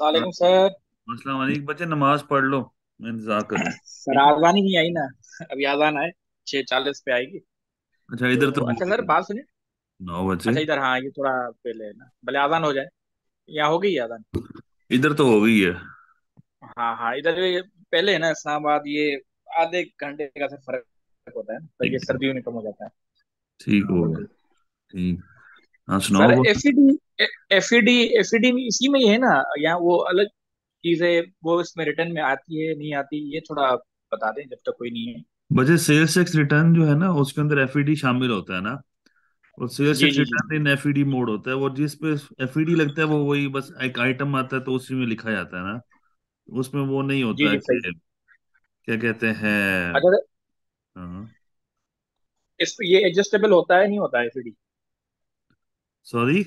बच्चे नमाज पढ़ लो इंतजार कर सर आजानी नहीं आई ना अभी आजान आए छह चालीस पे आएगी अच्छा इधर तो अच्छा सर बात सुनिए नौ बजे अच्छा इधर हाँ ये थोड़ा पहले ना भले आजान हो जाए यहाँ हो गई आजान इधर तो हो गई है हाँ हाँ इधर पहले है ना इस्लामाबाद ये आधे घंटे का फर्क होता है ना तो ये सर्दियों में कम हो जाता है ठीक हो गया ठीक एफईडी हाँ, e e e इसी में ही है ना वो अलग चीजें वो इसमें रिटर्न में आती है नहीं आती ये थोड़ा बता दें जब तक कोई नहीं है बजे सेल्स टैक्स रिटर्न जो है ना उसके अंदर एफईडी शामिल होता है ना और sales tax return in FED mode होता है और जिस पे एफईडी लगता है वो वही बस एक आइटम आता है तो उसी में लिखा जाता है ना उसमें वो नहीं होता है क्या कहते हैं अगर हाँ। इस ये एडजस्टेबल होता है नहीं होता है एफईडी सॉरी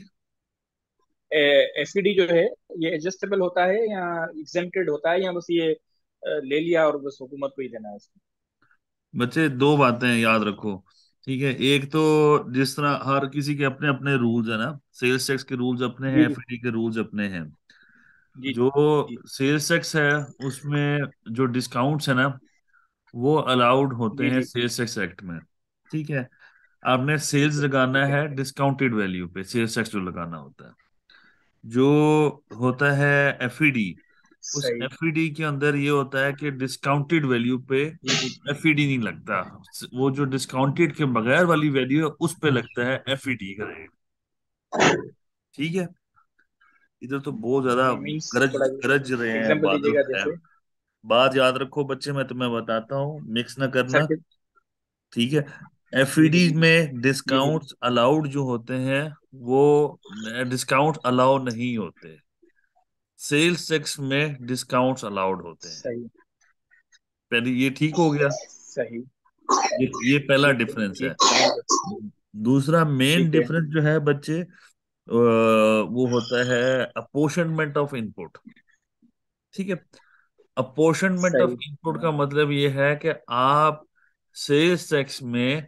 एफईडी जो है ये एडजस्टेबल होता है या एग्जेम्प्टेड होता है या बस ये ले लिया और बस हुकूमत को ही देना है इसमें बच्चे दो बातें याद रखो ठीक है एक तो जिस तरह हर किसी के अपने अपने रूल्स है ना सेल्स टैक्स के रूल्स अपने हैं एफईडी के रूल्स अपने हैं जो सेल्स टैक्स है उसमें जो डिस्काउंट्स है ना वो अलाउड होते हैं सेल्स टैक्स एक्ट में ठीक है आपने सेल्स लगाना है डिस्काउंटेड वैल्यू पे सेल्स टैक्स जो लगाना होता है जो होता है एफ e उस एफ e के अंदर ये होता है कि डिस्काउंटेड वैल्यू पे एफ e नहीं लगता वो जो डिस्काउंटेड के बगैर वाली वैल्यू है उस पे लगता है एफ का रेट ठीक है इधर तो बहुत ज्यादा गरज गरज रहे हैं बात बात याद रखो बच्चे मैं तुम्हें बताता हूँ मिक्स ना करना ठीक है एफईडी में डिस्काउंट अलाउड जो होते हैं वो डिस्काउंट अलाउ नहीं होते सेल्स टैक्स में डिस्काउंट अलाउड होते हैं सही पहले ये ठीक हो गया सही ये, ये पहला डिफरेंस है दूसरा मेन डिफरेंस जो है बच्चे वो होता है अपोर्शनमेंट ऑफ इनपुट ठीक है अपोर्शनमेंट ऑफ इनपुट का मतलब ये है कि आप सेल्स टैक्स में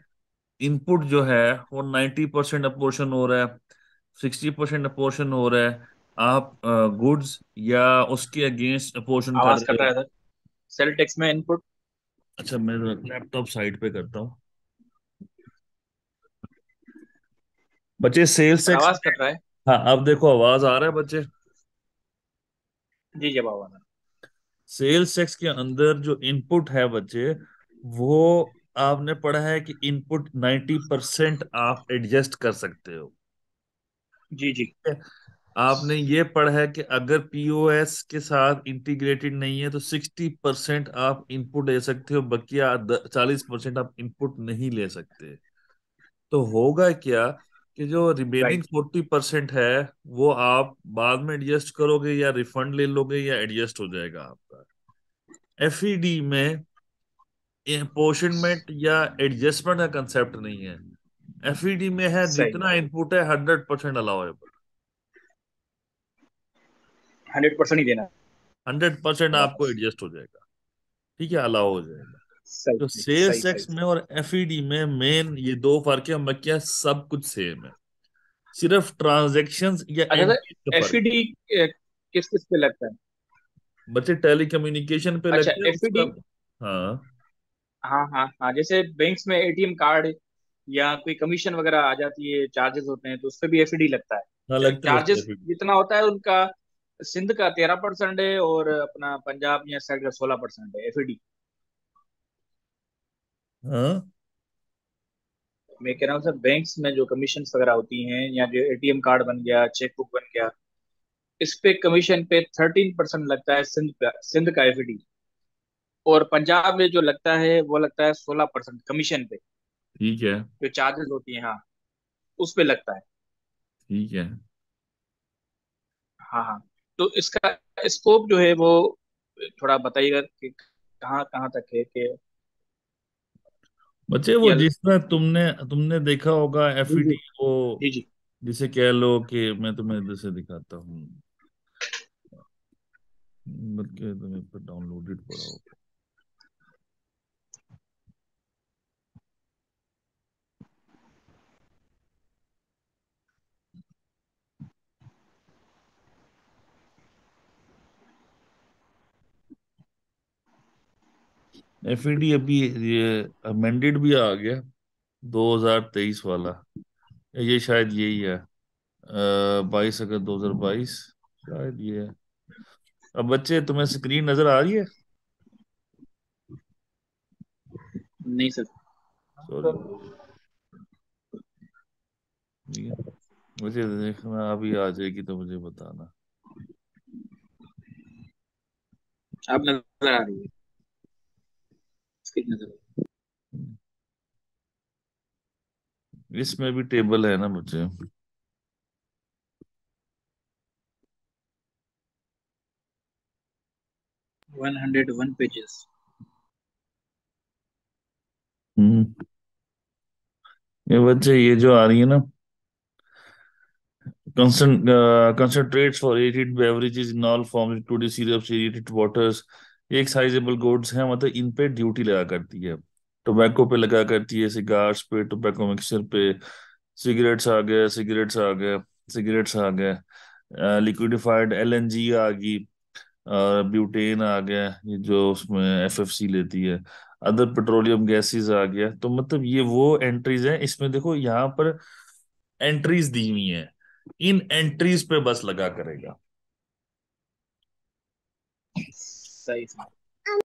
इनपुट जो है वो नाइन्टी परसेंट अपोर्शन हो रहा है सिक्सटी परसेंट अपोर्शन हो रहा है आप गुड्स या उसके अगेंस्ट अपोर्शन आवाज कर रहा है सेल टेक्स में इनपुट अच्छा मैं लैपटॉप साइड पे करता हूँ बच्चे सेल्स टैक्स आवाज कट रहा है हाँ अब देखो आवाज आ रहा है बच्चे जी जवाब आ रहा है सेल्स टैक्स के अंदर जो इनपुट है बच्चे वो आपने पढ़ा है कि इनपुट नाइन्टी परसेंट आप एडजस्ट कर सकते हो जी जी आपने ये पढ़ा है कि अगर पीओएस के साथ इंटीग्रेटेड नहीं है तो सिक्सटी परसेंट आप इनपुट ले सकते हो बकिया चालीस परसेंट आप इनपुट नहीं ले सकते तो होगा क्या कि जो रिमेनिंग फोर्टी परसेंट है वो आप बाद में एडजस्ट करोगे या रिफंड ले लोगे या एडजस्ट हो जाएगा आपका एफ e में इम्पोशनमेंट या एडजस्टमेंट का कंसेप्ट नहीं है एफ e में है जितना इनपुट है hundred percent allowable hundred percent ही देना हंड्रेड हाँ। परसेंट आपको एडजस्ट हो जाएगा ठीक है अलाउ हो जाएगा तो सेल सेक्स में और एफ e में मेन ये दो फर्क है मक्या सब कुछ सेम है सिर्फ ट्रांजेक्शन या अच्छा, तो e एफ किस किस पे लगता है बच्चे टेलीकम्युनिकेशन पे अच्छा, लगता है हाँ हाँ हाँ हाँ जैसे बैंक्स में एटीएम कार्ड या कोई कमीशन वगैरह आ जाती है चार्जेस होते हैं तो उस पर भी एफडी लगता हाँ, है चार्जेस जितना होता है उनका सिंध का तेरह परसेंट है और अपना पंजाब या साइड का सोलह परसेंट है एफडी हाँ मैं कह रहा हूँ सर बैंक्स में जो कमीशन वगैरह होती हैं या जो एटीएम कार्ड बन गया चेकबुक बन गया इस पे कमीशन पे थर्टीन परसेंट लगता है सिंध का सिंध का एफडी और पंजाब में जो लगता है वो लगता है सोलह परसेंट कमीशन पे ठीक है जो चार्जेस होती है हाँ उस पे लगता है ठीक है हाँ हाँ तो इसका स्कोप जो है वो थोड़ा बताइएगा कि कहाँ कहाँ तक है कि बच्चे वो जिस तरह तुमने तुमने देखा होगा एफ ई एफईटी को जिसे कह लो कि मैं तुम्हें इधर से दिखाता हूँ डाउनलोडेड पड़ा होगा एफ e अभी ये अमेंडेड भी आ गया 2023 वाला ये शायद यही है बाईस अगस्त दो हजार बाईस शायद ये है अब बच्चे तुम्हें स्क्रीन नजर आ रही है नहीं सर सॉरी मुझे देखना अभी आ जाएगी तो मुझे बताना आप नजर आ रही है इसमें भी टेबल है ना मुझे one hundred one pages hmm. ये बच्चे ये जो आ रही है ना consent concentrate for aerated beverages in all form to the syrup aerated waters एक साइजेबल गुड्स हैं मतलब इन पे ड्यूटी लगा करती है टोबैको पे लगा करती है सिगार्स पे टोबैको मिक्सचर पे सिगरेट्स आ गए सिगरेट्स आ गए सिगरेट्स आ गए लिक्विडिफाइड एल एन जी आ गई और ब्यूटेन आ गया ये जो उसमें एफएफसी लेती है अदर पेट्रोलियम गैसेस आ गया तो मतलब ये वो एंट्रीज हैं इसमें देखो यहाँ पर एंट्रीज दी हुई हैं इन एंट्रीज पे बस लगा करेगा सही सही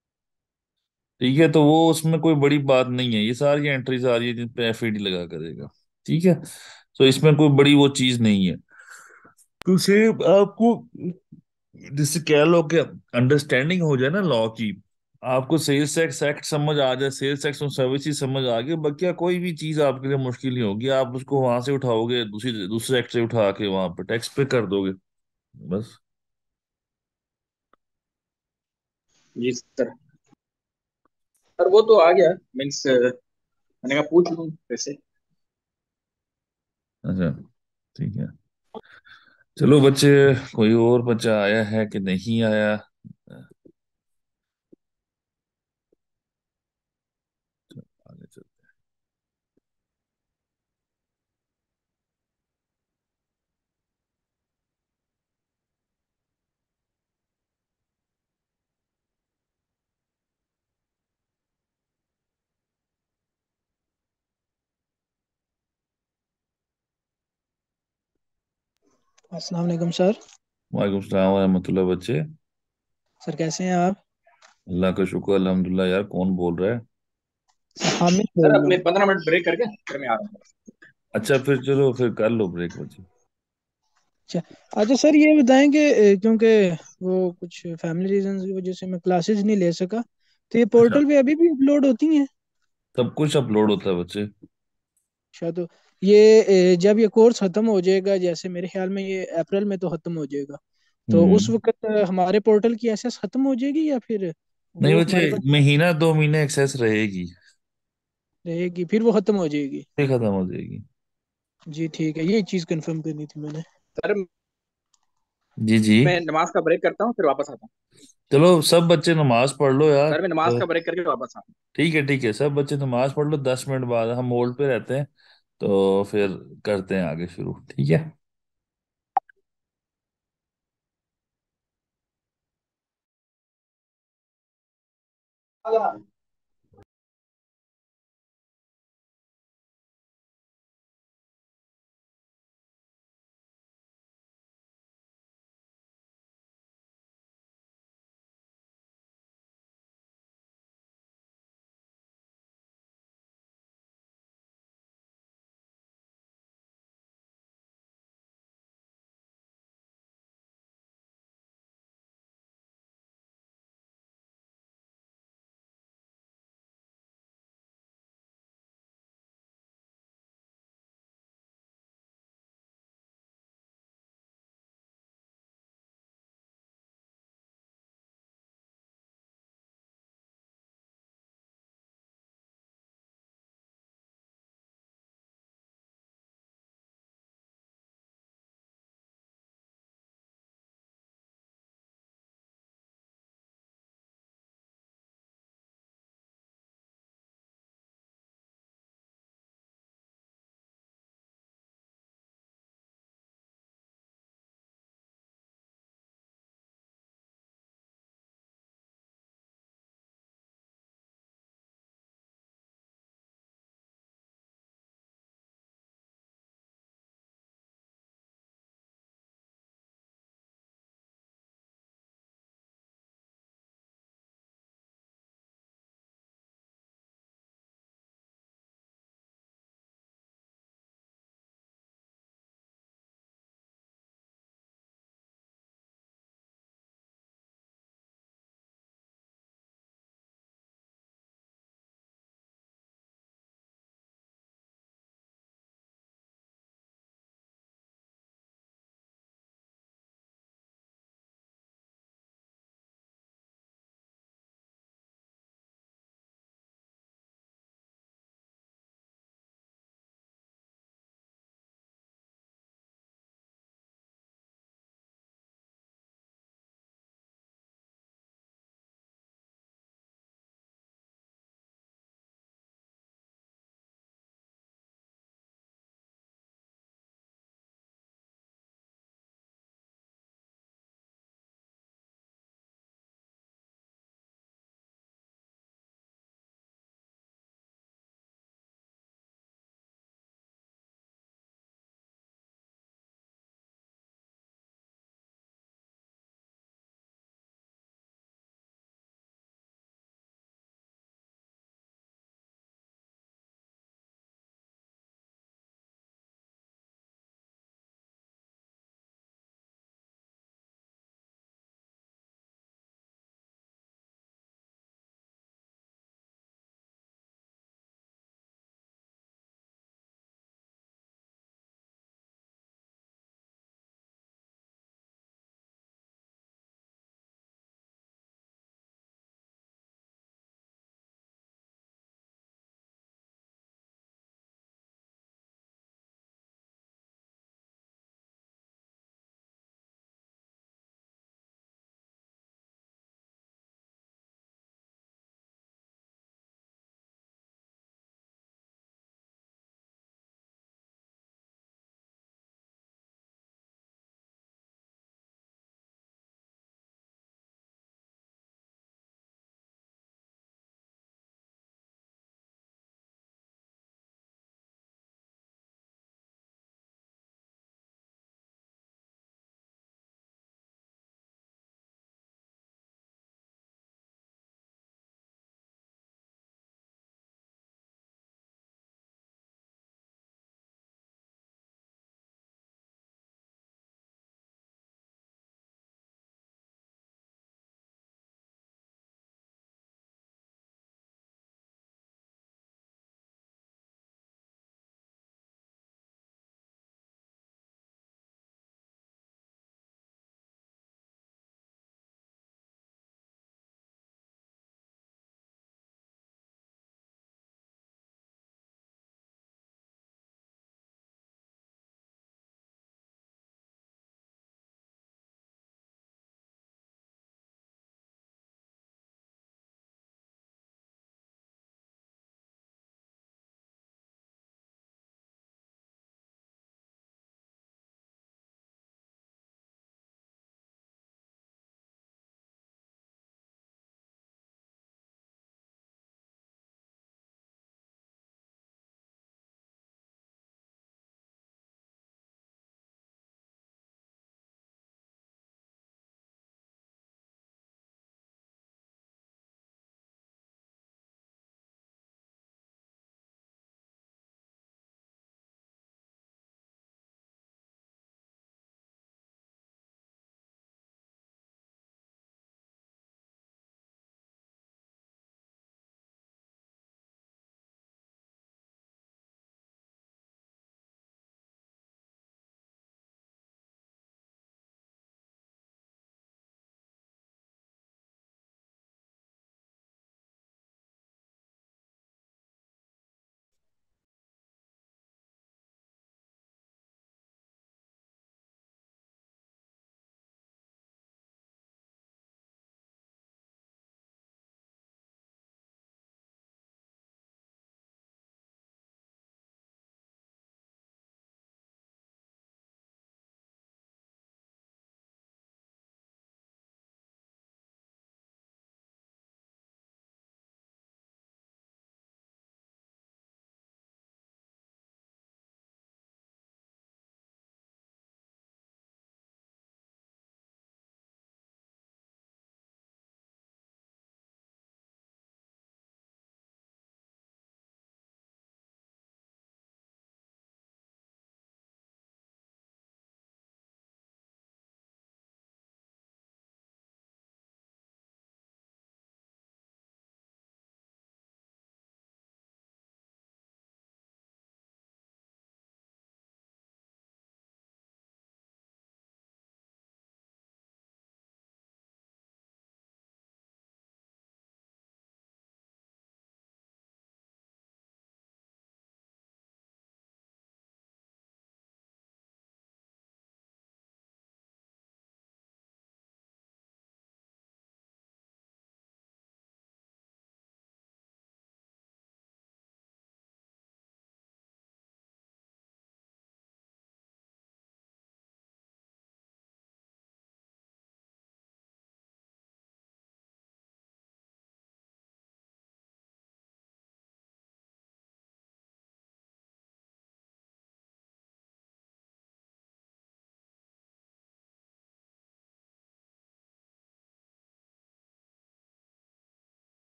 ठीक है तो वो उसमें कोई बड़ी बात नहीं है ये सारी एंट्रीज आ रही है जिन पे एफ e लगा करेगा ठीक है तो इसमें कोई बड़ी वो चीज नहीं है तो सिर्फ आपको जिससे कह लो कि अंडरस्टैंडिंग हो जाए ना लॉ की आपको सेल्स टैक्स एक्ट समझ आ जाए सेल्स टैक्स और सर्विस समझ आ गई बकिया कोई भी चीज आपके लिए मुश्किल नहीं होगी आप उसको वहां से उठाओगे दूसरी दूसरे एक्ट से उठा के वहां पर टैक्स पे कर दोगे बस जी सर सर वो तो आ गया मीन्स मैंने कहा पूछ लू कैसे अच्छा ठीक है चलो बच्चे कोई और बच्चा आया है कि नहीं आया अस्सलाम वालेकुम सर वालेकुम सलाम वरहमतुल्लाह बच्चे सर कैसे हैं आप अल्लाह का शुक्र अल्हम्दुलिल्लाह यार कौन बोल रहा है हामिद बोल सर रहा मैं मिनट ब्रेक करके फिर मैं आ रहा हूँ अच्छा फिर चलो फिर कर लो ब्रेक बच्चे अच्छा अच्छा सर ये बताएं कि क्योंकि वो कुछ फैमिली रीजंस की वजह से मैं क्लासेस नहीं ले सका तो ये अच्छा। पोर्टल पे अभी भी अपलोड होती हैं सब कुछ अपलोड होता है बच्चे अच्छा तो ये जब ये कोर्स खत्म हो जाएगा जैसे मेरे ख्याल में ये अप्रैल में तो खत्म हो जाएगा तो हम्म। उस वक्त हमारे पोर्टल की एक्सेस खत्म हो जाएगी या फिर नहीं बच्चे महीना दो महीने एक्सेस रहेगी रहेगी फिर वो खत्म हो जाएगी फिर खत्म हो जाएगी जी ठीक है ये चीज कंफर्म करनी थी मैंने सर जी जी मैं नमाज का ब्रेक करता हूँ फिर वापस आता हूँ चलो सब बच्चे नमाज पढ़ लो यार सर मैं नमाज तो का ब्रेक करके वापस आता हूँ ठीक है ठीक है सब बच्चे नमाज पढ़ लो दस मिनट बाद हम होल्ड पे रहते हैं तो फिर करते हैं आगे शुरू ठीक है अल्लाह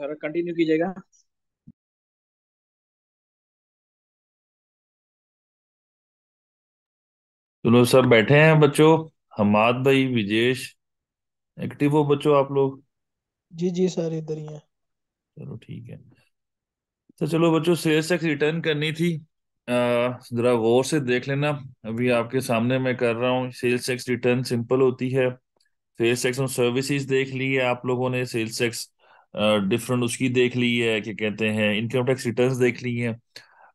सर कंटिन्यू कीजिएगा चलो सर बैठे हैं बच्चों हमाद भाई विजेश एक्टिव हो बच्चों आप लोग जी जी सर इधर ही हैं चलो ठीक है तो चलो बच्चों सेल्स टैक्स रिटर्न करनी थी जरा गौर से देख लेना अभी आपके सामने मैं कर रहा हूँ सेल्स टैक्स रिटर्न सिंपल होती है सेल्स टैक्स सर्विसेज देख ली है आप लोगों ने सेल्स टैक्स डिफरेंट उसकी देख ली है क्या कहते हैं इनकम टैक्स रिटर्न देख ली है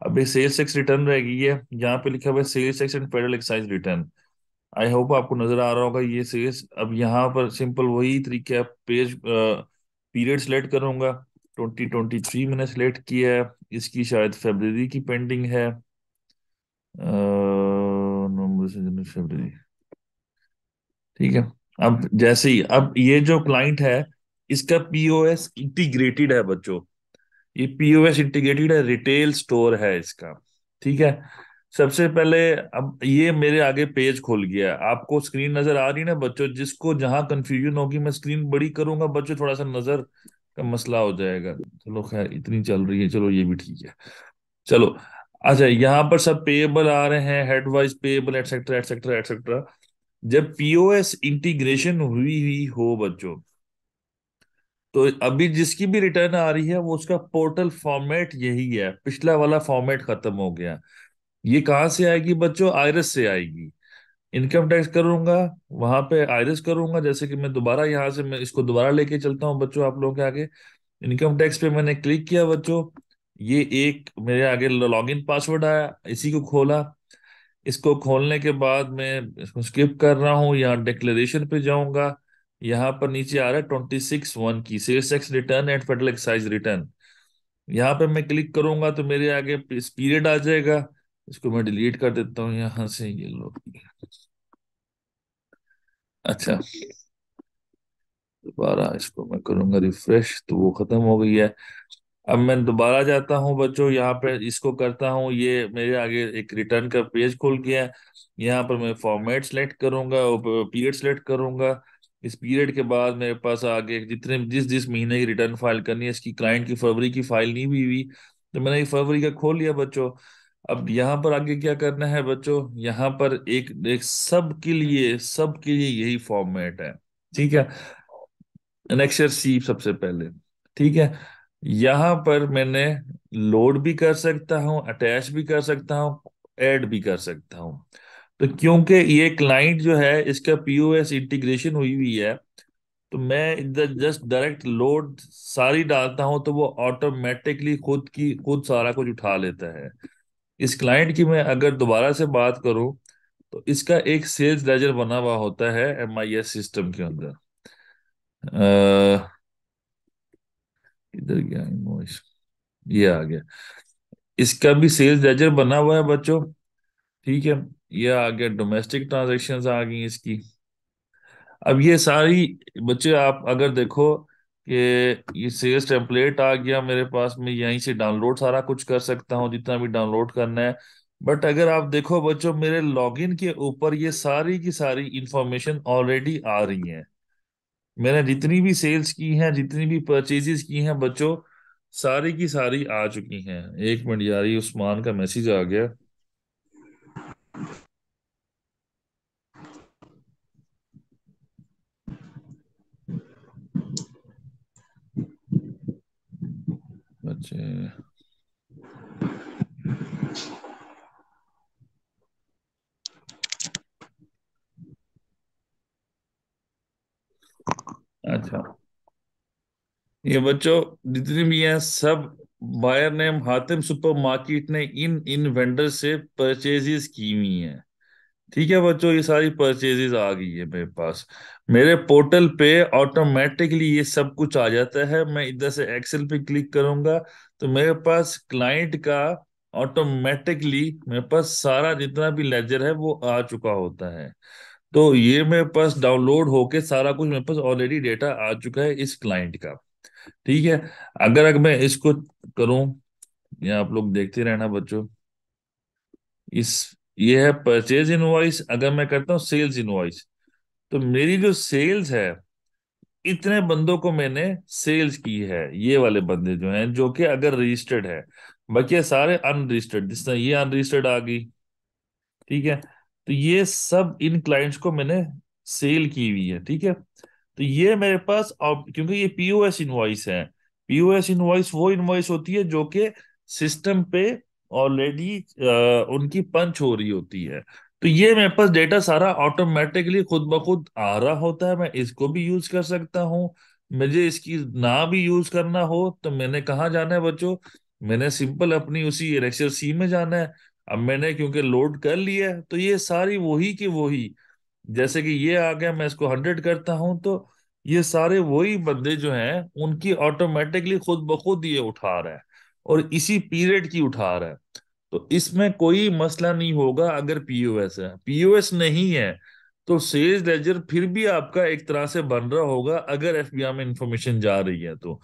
अभी सेल्स टैक्स रिटर्न रह गई है यहाँ पे लिखा हुआ है sales tax and federal excise return I hope आपको नजर आ रहा होगा ये सेल्स अब यहाँ पर सिंपल वही तरीका है पेज पीरियड सेलेक्ट करूंगा 2023 मैंने सेलेक्ट किया है इसकी शायद फेबररी की पेंडिंग है नवंबर से जनवरी फेबररी ठीक है अब जैसे ही अब ये जो क्लाइंट है इसका पीओएस इंटीग्रेटेड है बच्चों ये पीओएस इंटीग्रेटेड है रिटेल स्टोर है इसका ठीक है सबसे पहले अब ये मेरे आगे पेज खोल गया है आपको स्क्रीन नजर आ रही ना बच्चों जिसको जहां कंफ्यूजन होगी मैं स्क्रीन बड़ी करूंगा बच्चों थोड़ा सा नजर का मसला हो जाएगा चलो खैर इतनी चल रही है चलो ये भी ठीक है चलो अच्छा यहाँ पर सब पेएबल आ रहे हैं head wise payable etcetera etcetera etcetera जब पीओएस इंटीग्रेशन हुई हुई हो बच्चों तो अभी जिसकी भी रिटर्न आ रही है वो उसका पोर्टल फॉर्मेट यही है पिछला वाला फॉर्मेट खत्म हो गया ये कहाँ से आएगी बच्चों आयरस से आएगी इनकम टैक्स करूंगा वहां पे आयरस करूंगा जैसे कि मैं दोबारा यहाँ से मैं इसको दोबारा लेके चलता हूँ बच्चों आप लोगों के आगे इनकम टैक्स पे मैंने क्लिक किया बच्चों ये एक मेरे आगे इन पासवर्ड आया इसी को खोला इसको खोलने के बाद मैं इसको स्किप कर रहा हूँ यहाँ डिक्लेरेशन पे जाऊंगा यहाँ पर नीचे आ रहा है ट्वेंटी सिक्स वन की sales tax return and federal excise return यहाँ पर मैं क्लिक करूंगा तो मेरे आगे पीरियड आ जाएगा इसको मैं डिलीट कर देता हूँ यहाँ से ये लो अच्छा दोबारा इसको मैं करूंगा रिफ्रेश तो वो खत्म हो गई है अब मैं दोबारा जाता हूँ बच्चों यहाँ पे इसको करता हूँ ये मेरे आगे एक रिटर्न का पेज खोल गया है यहाँ पर मैं फॉर्मेट सेलेक्ट करूंगा पीरियड सेलेक्ट करूंगा इस पीरियड के बाद मेरे पास आगे जितने जिस जिस महीने की रिटर्न फाइल करनी है इसकी क्लाइंट की फरवरी की फाइल नहीं भी हुई तो मैंने ये फरवरी का खोल लिया बच्चों अब यहाँ पर आगे क्या करना है बच्चों यहाँ पर एक एक सब के लिए सब के लिए यही फॉर्मेट है ठीक है नेक्स्ट सी सबसे पहले ठीक है यहाँ पर मैंने लोड भी कर सकता हूँ अटैच भी कर सकता हूँ एड भी कर सकता हूँ तो क्योंकि ये क्लाइंट जो है इसका पीओएस इंटीग्रेशन हुई हुई है तो मैं इधर जस्ट डायरेक्ट लोड सारी डालता हूं तो वो ऑटोमेटिकली खुद की खुद सारा कुछ उठा लेता है इस क्लाइंट की मैं अगर दोबारा से बात करूं तो इसका एक सेल्स लेजर बना हुआ होता है एम आई एस सिस्टम के अंदर इधर गया इनवॉइस ये आ गया इसका भी सेल्स लेजर बना हुआ है बच्चों ठीक है ये आगे डोमेस्टिक ट्रांजेक्शन आ गई इसकी अब ये सारी बच्चे आप अगर देखो कि ये सेल्स टेम्पलेट आ गया मेरे पास मैं यहीं से डाउनलोड सारा कुछ कर सकता हूँ जितना भी डाउनलोड करना है बट अगर आप देखो बच्चों मेरे लॉगिन के ऊपर ये सारी की सारी इंफॉर्मेशन ऑलरेडी आ रही है मैंने जितनी भी सेल्स की हैं जितनी भी परचेजेस की हैं बच्चों सारी की सारी आ चुकी हैं एक मिनट यार उस्मान का मैसेज आ गया Gdzie... अच्छा ये बच्चों जितने भी हैं सब buyer name Hatim supermarket ने इन इन वेंडर से परचेजेस की हुई हैं ठीक है बच्चों ये सारी परचेजेज आ गई है मेरे पास मेरे पोर्टल पे ऑटोमेटिकली ये सब कुछ आ जाता है मैं इधर से एक्सेल पे क्लिक करूंगा तो मेरे पास क्लाइंट का ऑटोमेटिकली मेरे पास सारा जितना भी लेजर है वो आ चुका होता है तो ये मेरे पास डाउनलोड होके सारा कुछ मेरे पास ऑलरेडी डेटा आ चुका है इस क्लाइंट का ठीक है अगर अगर मैं इसको करूं या आप लोग देखते रहना बच्चों इस ये है परचेज इनवाइस अगर मैं करता हूँ सेल्स इनवाइस तो मेरी जो सेल्स है इतने बंदों को मैंने सेल्स की है ये वाले बंदे जो हैं जो कि अगर रजिस्टर्ड है बाकी सारे अनरजिस्टर्ड जिस तरह ये अनरजिस्टर्ड आ गई ठीक है तो ये सब इन क्लाइंट्स को मैंने सेल की हुई है ठीक है तो ये मेरे पास क्योंकि ये पीओएस इनवाइस है पीओएस इनवाइस वो इनवाइस होती है जो कि सिस्टम पे ऑलरेडी uh, उनकी पंच हो रही होती है तो ये मेरे पास डेटा सारा ऑटोमेटिकली खुद ब खुद आ रहा होता है मैं इसको भी यूज कर सकता हूँ मुझे इसकी ना भी यूज करना हो तो मैंने कहाँ जाना है बच्चों मैंने सिंपल अपनी उसी लेक्चर सी में जाना है अब मैंने क्योंकि लोड कर लिया है तो ये सारी वही की वही जैसे कि ये आ गया मैं इसको हंड्रेड करता हूं तो ये सारे वही बंदे जो हैं उनकी ऑटोमेटिकली खुद ब खुद ये उठा रहे हैं और इसी पीरियड की उठा रहा है तो इसमें कोई मसला नहीं होगा अगर पीओएस है पीओएस नहीं है तो सेल्स लेजर फिर भी आपका एक तरह से बन रहा होगा अगर एफ में इंफॉर्मेशन जा रही है तो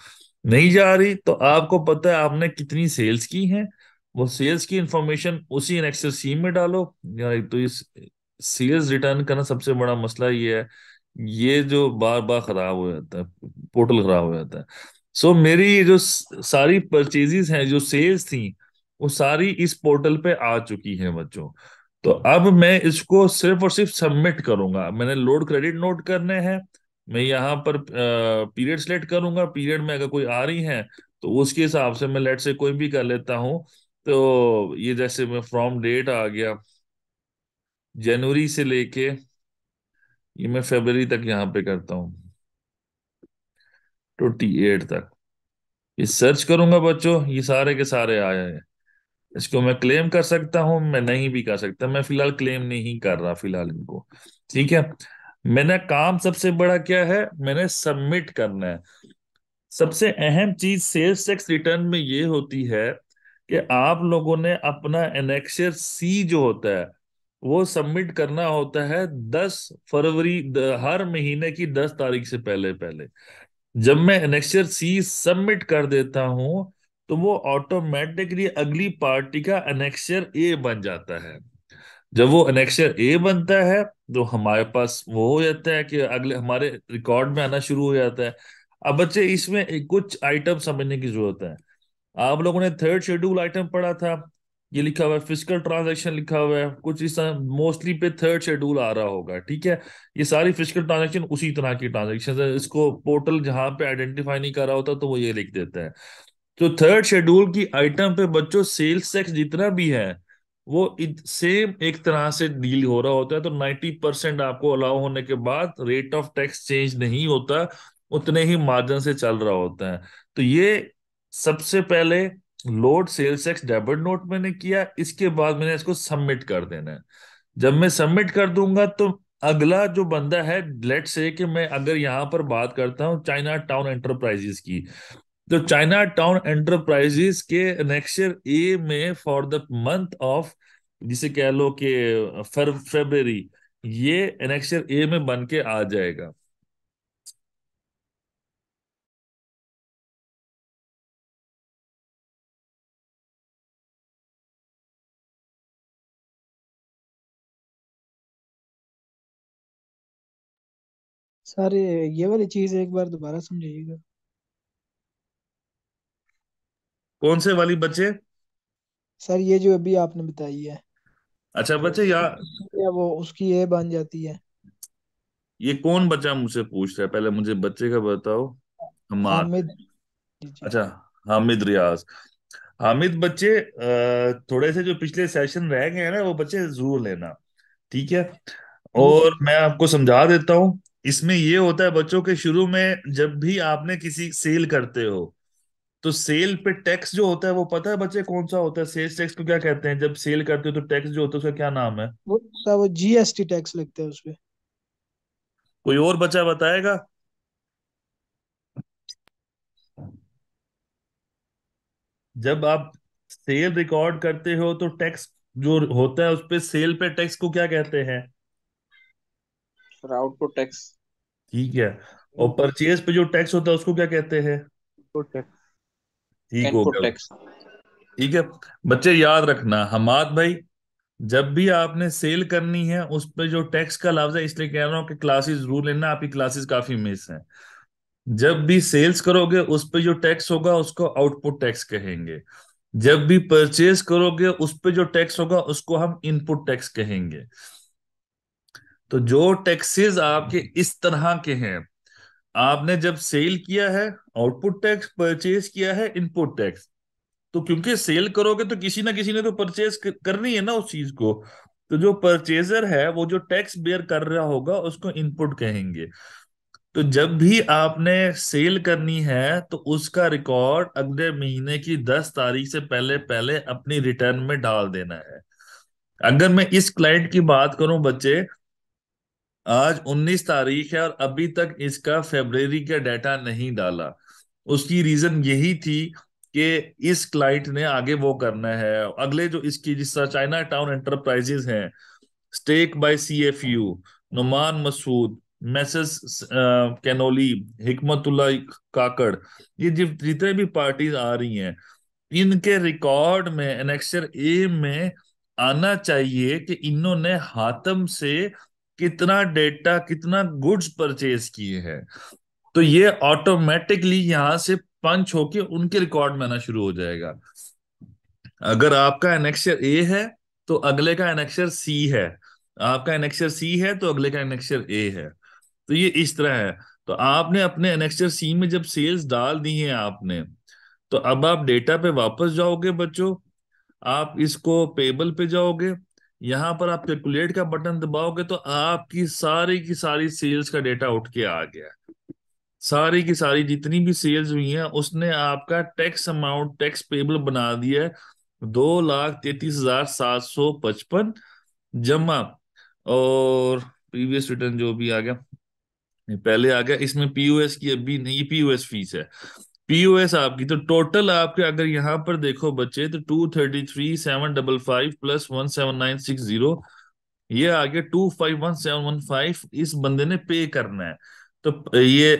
नहीं जा रही तो आपको पता है आपने कितनी सेल्स की है वो सेल्स की इंफॉर्मेशन उसी एक्सेल सी में डालो तो इस सेल्स रिटर्न करना सबसे बड़ा मसला ये है ये जो बार बार खराब हो जाता है पोर्टल खराब हो जाता है सो so, मेरी ये जो सारी परचेजेस हैं जो सेल्स थी वो सारी इस पोर्टल पे आ चुकी हैं बच्चों तो अब मैं इसको सिर्फ और सिर्फ सबमिट करूंगा मैंने लोड क्रेडिट नोट करने हैं मैं यहाँ पर पीरियड सेलेक्ट करूंगा पीरियड में अगर कोई आ रही है तो उसके हिसाब से मैं लेट से कोई भी कर लेता हूँ तो ये जैसे मैं फ्रॉम डेट आ गया जनवरी से लेके ये मैं फेबर तक यहाँ पे करता हूँ ट्वेंटी एट तक ये सर्च करूंगा बच्चों ये सारे के सारे आए हैं इसको मैं क्लेम कर सकता हूं मैं नहीं भी कर सकता मैं फिलहाल क्लेम नहीं कर रहा फिलहाल इनको ठीक है मैंने काम सबसे बड़ा क्या है मैंने सबमिट करना है सबसे अहम चीज सेल्स टैक्स रिटर्न में ये होती है कि आप लोगों ने अपना एनेक्शर सी जो होता है वो सबमिट करना होता है दस फरवरी हर महीने की दस तारीख से पहले पहले जब मैं एनेक्सर सी सबमिट कर देता हूं तो वो ऑटोमेटिकली अगली पार्टी का अनेक्शर ए बन जाता है जब वो अनेक्शर ए बनता है तो हमारे पास वो हो जाता है कि अगले हमारे रिकॉर्ड में आना शुरू हो जाता है अब बच्चे इसमें कुछ आइटम समझने की जरूरत है आप लोगों ने थर्ड शेड्यूल आइटम पढ़ा था ये लिखा हुआ है फिजिकल ट्रांजेक्शन लिखा हुआ है कुछ इस मोस्टली पे थर्ड शेड्यूल आ रहा होगा ठीक है ये सारी फिजिकल ट्रांजेक्शन उसी तरह की ट्रांजेक्शन है इसको पोर्टल जहां पे आइडेंटिफाई नहीं कर रहा होता तो वो ये लिख देता है तो थर्ड शेड्यूल की आइटम पे बच्चों सेल्स टैक्स जितना भी है वो सेम एक तरह से डील हो रहा होता है तो नाइन्टी परसेंट आपको अलाउ होने के बाद रेट ऑफ टैक्स चेंज नहीं होता उतने ही मार्जिन से चल रहा होता है तो ये सबसे पहले load sales tax debit note मैंने किया इसके बाद मैंने इसको सबमिट कर देना है जब मैं सबमिट कर दूंगा तो अगला जो बंदा है लेट से कि मैं अगर यहां पर बात करता हूं चाइना टाउन एंटरप्राइजेस की तो चाइना टाउन एंटरप्राइजेस के नेक्स्ट ए में फॉर द मंथ ऑफ जिसे कह लो कि फेबर ये नेक्स्टर ए में बन के आ जाएगा सर ये वाली चीज एक बार दोबारा समझाइएगा कौन से वाली बच्चे सर ये जो अभी आपने बताई है अच्छा बच्चे या या वो उसकी ये बन जाती है ये कौन बच्चा मुझसे पूछ रहा है पहले मुझे बच्चे का बताओ हमार हामिद अच्छा हामिद रियाज हामिद बच्चे थोड़े से जो पिछले सेशन रह गए हैं ना वो बच्चे जरूर लेना ठीक है और मैं आपको समझा देता हूँ इसमें ये होता है बच्चों के शुरू में जब भी आपने किसी सेल करते हो तो सेल पे टैक्स जो होता है वो पता है बच्चे कौन सा होता है सेल्स टैक्स को क्या कहते हैं जब सेल करते हो तो टैक्स जो होता है उसका क्या नाम है वो जीएसटी टैक्स लगता है उसपे कोई और बच्चा बताएगा जब आप सेल रिकॉर्ड करते हो तो टैक्स जो होता है उस पर सेल पे टैक्स को क्या कहते हैं फ्रॉड को टैक्स ठीक है और परचेज पे जो टैक्स होता है उसको क्या कहते हैं ठीक हो गया ठीक है बच्चे याद रखना हमाद भाई जब भी आपने सेल करनी है उस पर जो टैक्स का लाभ है इसलिए कह रहा हूँ कि क्लासेस जरूर लेना आपकी क्लासेस काफी मिस हैं जब भी सेल्स करोगे उस पर जो टैक्स होगा उसको आउटपुट टैक्स कहेंगे जब भी परचेज करोगे उस पर जो टैक्स होगा उसको हम इनपुट टैक्स कहेंगे तो जो टैक्सेस आपके इस तरह के हैं आपने जब सेल किया है आउटपुट टैक्स परचेज किया है इनपुट टैक्स तो क्योंकि सेल करोगे तो किसी ना किसी ने तो परचेज करनी है ना उस चीज को तो जो परचेजर है वो जो टैक्स बेयर कर रहा होगा उसको इनपुट कहेंगे तो जब भी आपने सेल करनी है तो उसका रिकॉर्ड अगले महीने की दस तारीख से पहले पहले अपनी रिटर्न में डाल देना है अगर मैं इस क्लाइंट की बात करूं बच्चे आज 19 तारीख है और अभी तक इसका फेबररी का डाटा नहीं डाला उसकी रीजन यही थी कि इस क्लाइंट ने आगे वो करना है अगले जो इसकी जिस तरह चाइना टाउन एंटरप्राइजेस हैं स्टेक बाय सीएफयू नुमान मसूद मैसेस कैनोली हिकमतुल्ला काकड़ ये जितने भी पार्टीज आ रही हैं इनके रिकॉर्ड में एनेक्सर ए में आना चाहिए कि इन्होंने हातम से कितना डेटा कितना गुड्स परचेज किए हैं तो ये ऑटोमेटिकली यहां से पंच होके उनके रिकॉर्ड में आना शुरू हो जाएगा अगर आपका एनेक्शर ए है तो अगले का एनेक्शर सी है आपका एनेक्शर सी है तो अगले का एनेक्शर ए है तो ये इस तरह है तो आपने अपने एनेक्शर सी में जब सेल्स डाल दी है आपने तो अब आप डेटा पे वापस जाओगे बच्चों आप इसको पेबल पे जाओगे यहाँ पर आप कैलकुलेट का बटन दबाओगे तो आपकी सारी की सारी सेल्स का डेटा उठ के आ गया सारी की सारी जितनी भी सेल्स हुई हैं उसने आपका टैक्स अमाउंट टैक्स पेबल बना दिया है दो लाख तैतीस हजार सात सौ पचपन जमा और प्रीवियस रिटर्न जो भी आ गया पहले आ गया इसमें पीओएस की अभी नहीं पीओएस फीस है पीओएस आपकी तो टोटल आपके अगर यहाँ पर देखो बच्चे तो two thirty three seven double five plus one seven nine six zero ये आगे two five one seven one five इस बंदे ने पे करना है तो ये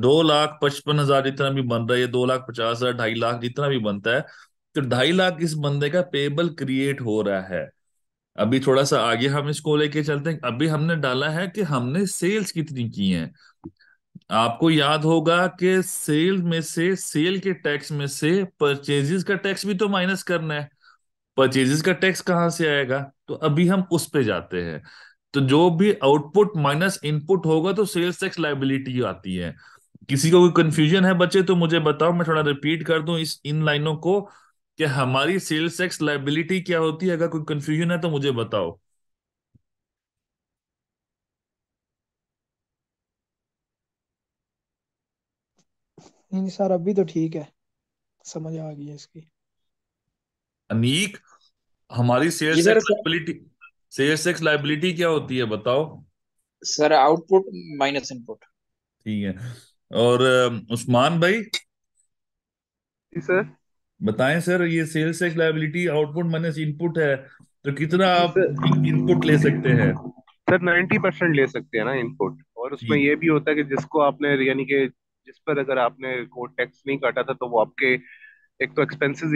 दो लाख पचपन हजार जितना भी बन रहा है ये दो लाख पचास हजार ढाई लाख जितना भी बनता है तो ढाई लाख इस बंदे का पेबल क्रिएट हो रहा है अभी थोड़ा सा आगे हम इसको लेके चलते हैं अभी हमने डाला है कि हमने सेल्स कितनी की हैं आपको याद होगा कि सेल में से सेल के टैक्स में से परचेजेस का टैक्स भी तो माइनस करना है परचेजेस का टैक्स कहाँ से आएगा तो अभी हम उस पे जाते हैं तो जो भी आउटपुट माइनस इनपुट होगा तो सेल्स टैक्स लाइबिलिटी आती है किसी को कोई कंफ्यूजन है बच्चे तो मुझे बताओ मैं थोड़ा रिपीट कर दू इस इन लाइनों को कि हमारी सेल्स टैक्स लाइबिलिटी क्या होती है अगर कोई कंफ्यूजन है तो मुझे बताओ नहीं नहीं सर अभी तो ठीक है समझ आ गई है इसकी अनीक हमारी शेयर इधर sex liability liability share sex liability क्या होती है बताओ सर आउटपुट माइनस इनपुट ठीक है और उस्मान भाई जी सर बताएं सर ये sales tax liability output minus input है तो कितना आप इनपुट ले सकते हैं सर नाइन्टी परसेंट ले सकते हैं ना इनपुट और उसमें ये भी होता है कि जिसको आपने यानी कि जिस पर अगर आपने कोर्ट टैक्स नहीं काटा था तो वो आपके एक तो एक्सपेंसेस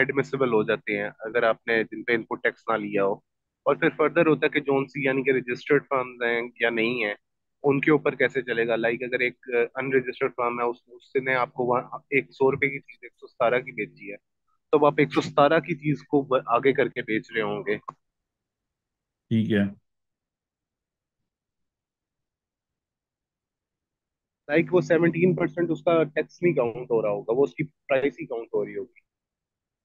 एडमिसिबल हो जाते हैं अगर आपने जिन पे इनपुट टैक्स ना लिया हो और फिर फर्दर होता है कि जोन सी यानी कि रजिस्टर्ड फर्म हैं या नहीं है उनके ऊपर कैसे चलेगा लाइक अगर एक अनरजिस्टर्ड फर्म है उस उसने आपको वहाँ एक सौ रुपये की चीज़ एक सौ सतारह की बेची है तो आप एक सौ सतारह की चीज़ को आगे करके बेच रहे होंगे ठीक है लाइक वो सेवनटीन परसेंट उसका टैक्स नहीं काउंट हो रहा होगा वो उसकी प्राइस ही काउंट हो रही होगी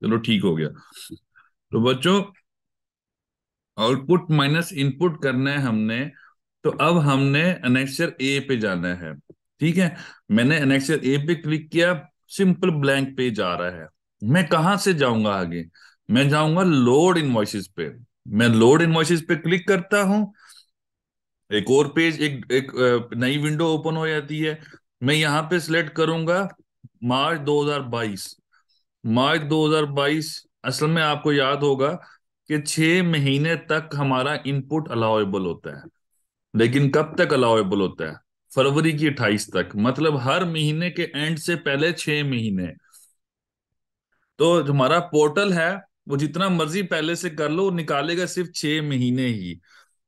चलो ठीक हो गया तो बच्चों आउटपुट माइनस इनपुट करना है हमने तो अब हमने अनेक्सर ए पे जाना है ठीक है मैंने अनेक्सर ए पे क्लिक किया सिंपल ब्लैंक पे जा रहा है मैं कहा से जाऊंगा आगे मैं जाऊंगा लोड इन्वॉइसिस पे मैं लोड इन्वॉइसिस पे क्लिक करता हूं एक और पेज एक एक नई विंडो ओपन हो जाती है मैं यहाँ पे सिलेक्ट करूंगा मार्च 2022 मार्च 2022 असल में आपको याद होगा कि छह महीने तक हमारा इनपुट अलाउेबल होता है लेकिन कब तक अलाउेबल होता है फरवरी की अट्ठाईस तक मतलब हर महीने के एंड से पहले छह महीने तो हमारा पोर्टल है वो जितना मर्जी पहले से कर लो निकालेगा सिर्फ छह महीने ही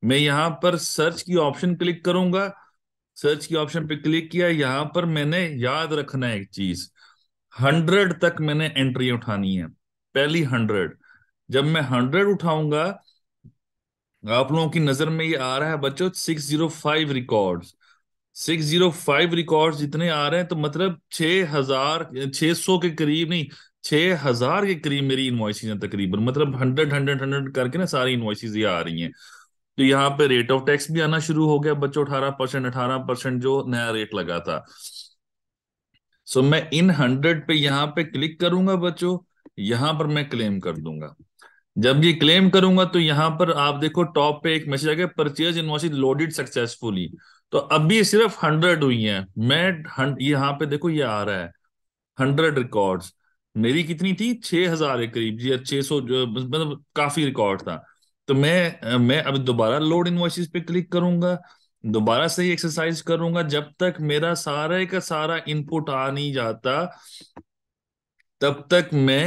मैं यहाँ पर सर्च की ऑप्शन क्लिक करूंगा सर्च की ऑप्शन पे क्लिक किया यहाँ पर मैंने याद रखना है एक चीज हंड्रेड तक मैंने एंट्री उठानी है पहली हंड्रेड जब मैं हंड्रेड उठाऊंगा आप लोगों की नजर में ये आ रहा है बच्चों six zero five record six zero five record जितने आ रहे हैं तो मतलब छ हजार छह सौ के करीब नहीं छह हजार के करीब मेरी इन्वाइसिस हैं तकरीबन मतलब हंड्रेड हंड्रेड हंड्रेड करके ना सारी इन्वाइसिस ये आ रही हैं तो यहाँ पे रेट ऑफ टैक्स भी आना शुरू हो गया बच्चों अठारह परसेंट अठारह परसेंट जो नया रेट लगा था सो so, मैं इन हंड्रेड पे यहाँ पे क्लिक करूंगा बच्चों यहां पर मैं क्लेम कर दूंगा जब ये क्लेम करूंगा तो यहाँ पर आप देखो टॉप पे एक मैसेज आ गया परचेज इनवॉइस लोडेड सक्सेसफुली तो अभी सिर्फ हंड्रेड हुई है मैं यहाँ पे देखो ये आ रहा है हंड्रेड रिकॉर्ड मेरी कितनी थी छह हजार के करीब या छह सौ मतलब काफी रिकॉर्ड था तो मैं मैं अब दोबारा लोड इनवॉइसिस पे क्लिक करूंगा दोबारा से ही एक्सरसाइज करूंगा जब तक मेरा सारे का सारा इनपुट आ नहीं जाता तब तक मैं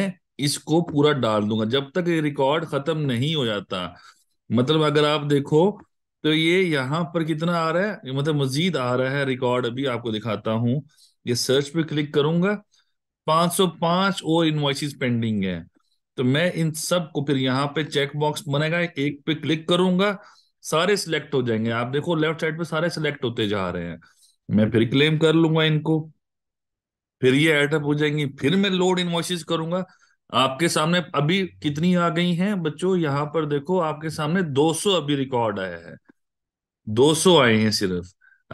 इसको पूरा डाल दूंगा जब तक ये रिकॉर्ड खत्म नहीं हो जाता मतलब अगर आप देखो तो ये यहाँ पर कितना आ रहा है मतलब मजीद आ रहा है रिकॉर्ड अभी आपको दिखाता हूं ये सर्च पे क्लिक करूंगा 505 और इन्वाइसिस पेंडिंग है तो मैं इन सब को फिर यहाँ पे चेक बॉक्स बनेगा एक पे क्लिक करूंगा सारे सिलेक्ट हो जाएंगे आप देखो लेफ्ट साइड पे सारे सिलेक्ट होते जा रहे हैं मैं फिर क्लेम कर लूंगा इनको फिर ये एडअप हो जाएंगी फिर मैं लोड इन्वॉइसिस करूंगा आपके सामने अभी कितनी आ गई हैं बच्चों यहाँ पर देखो आपके सामने 200 अभी रिकॉर्ड आया है 200 आए हैं सिर्फ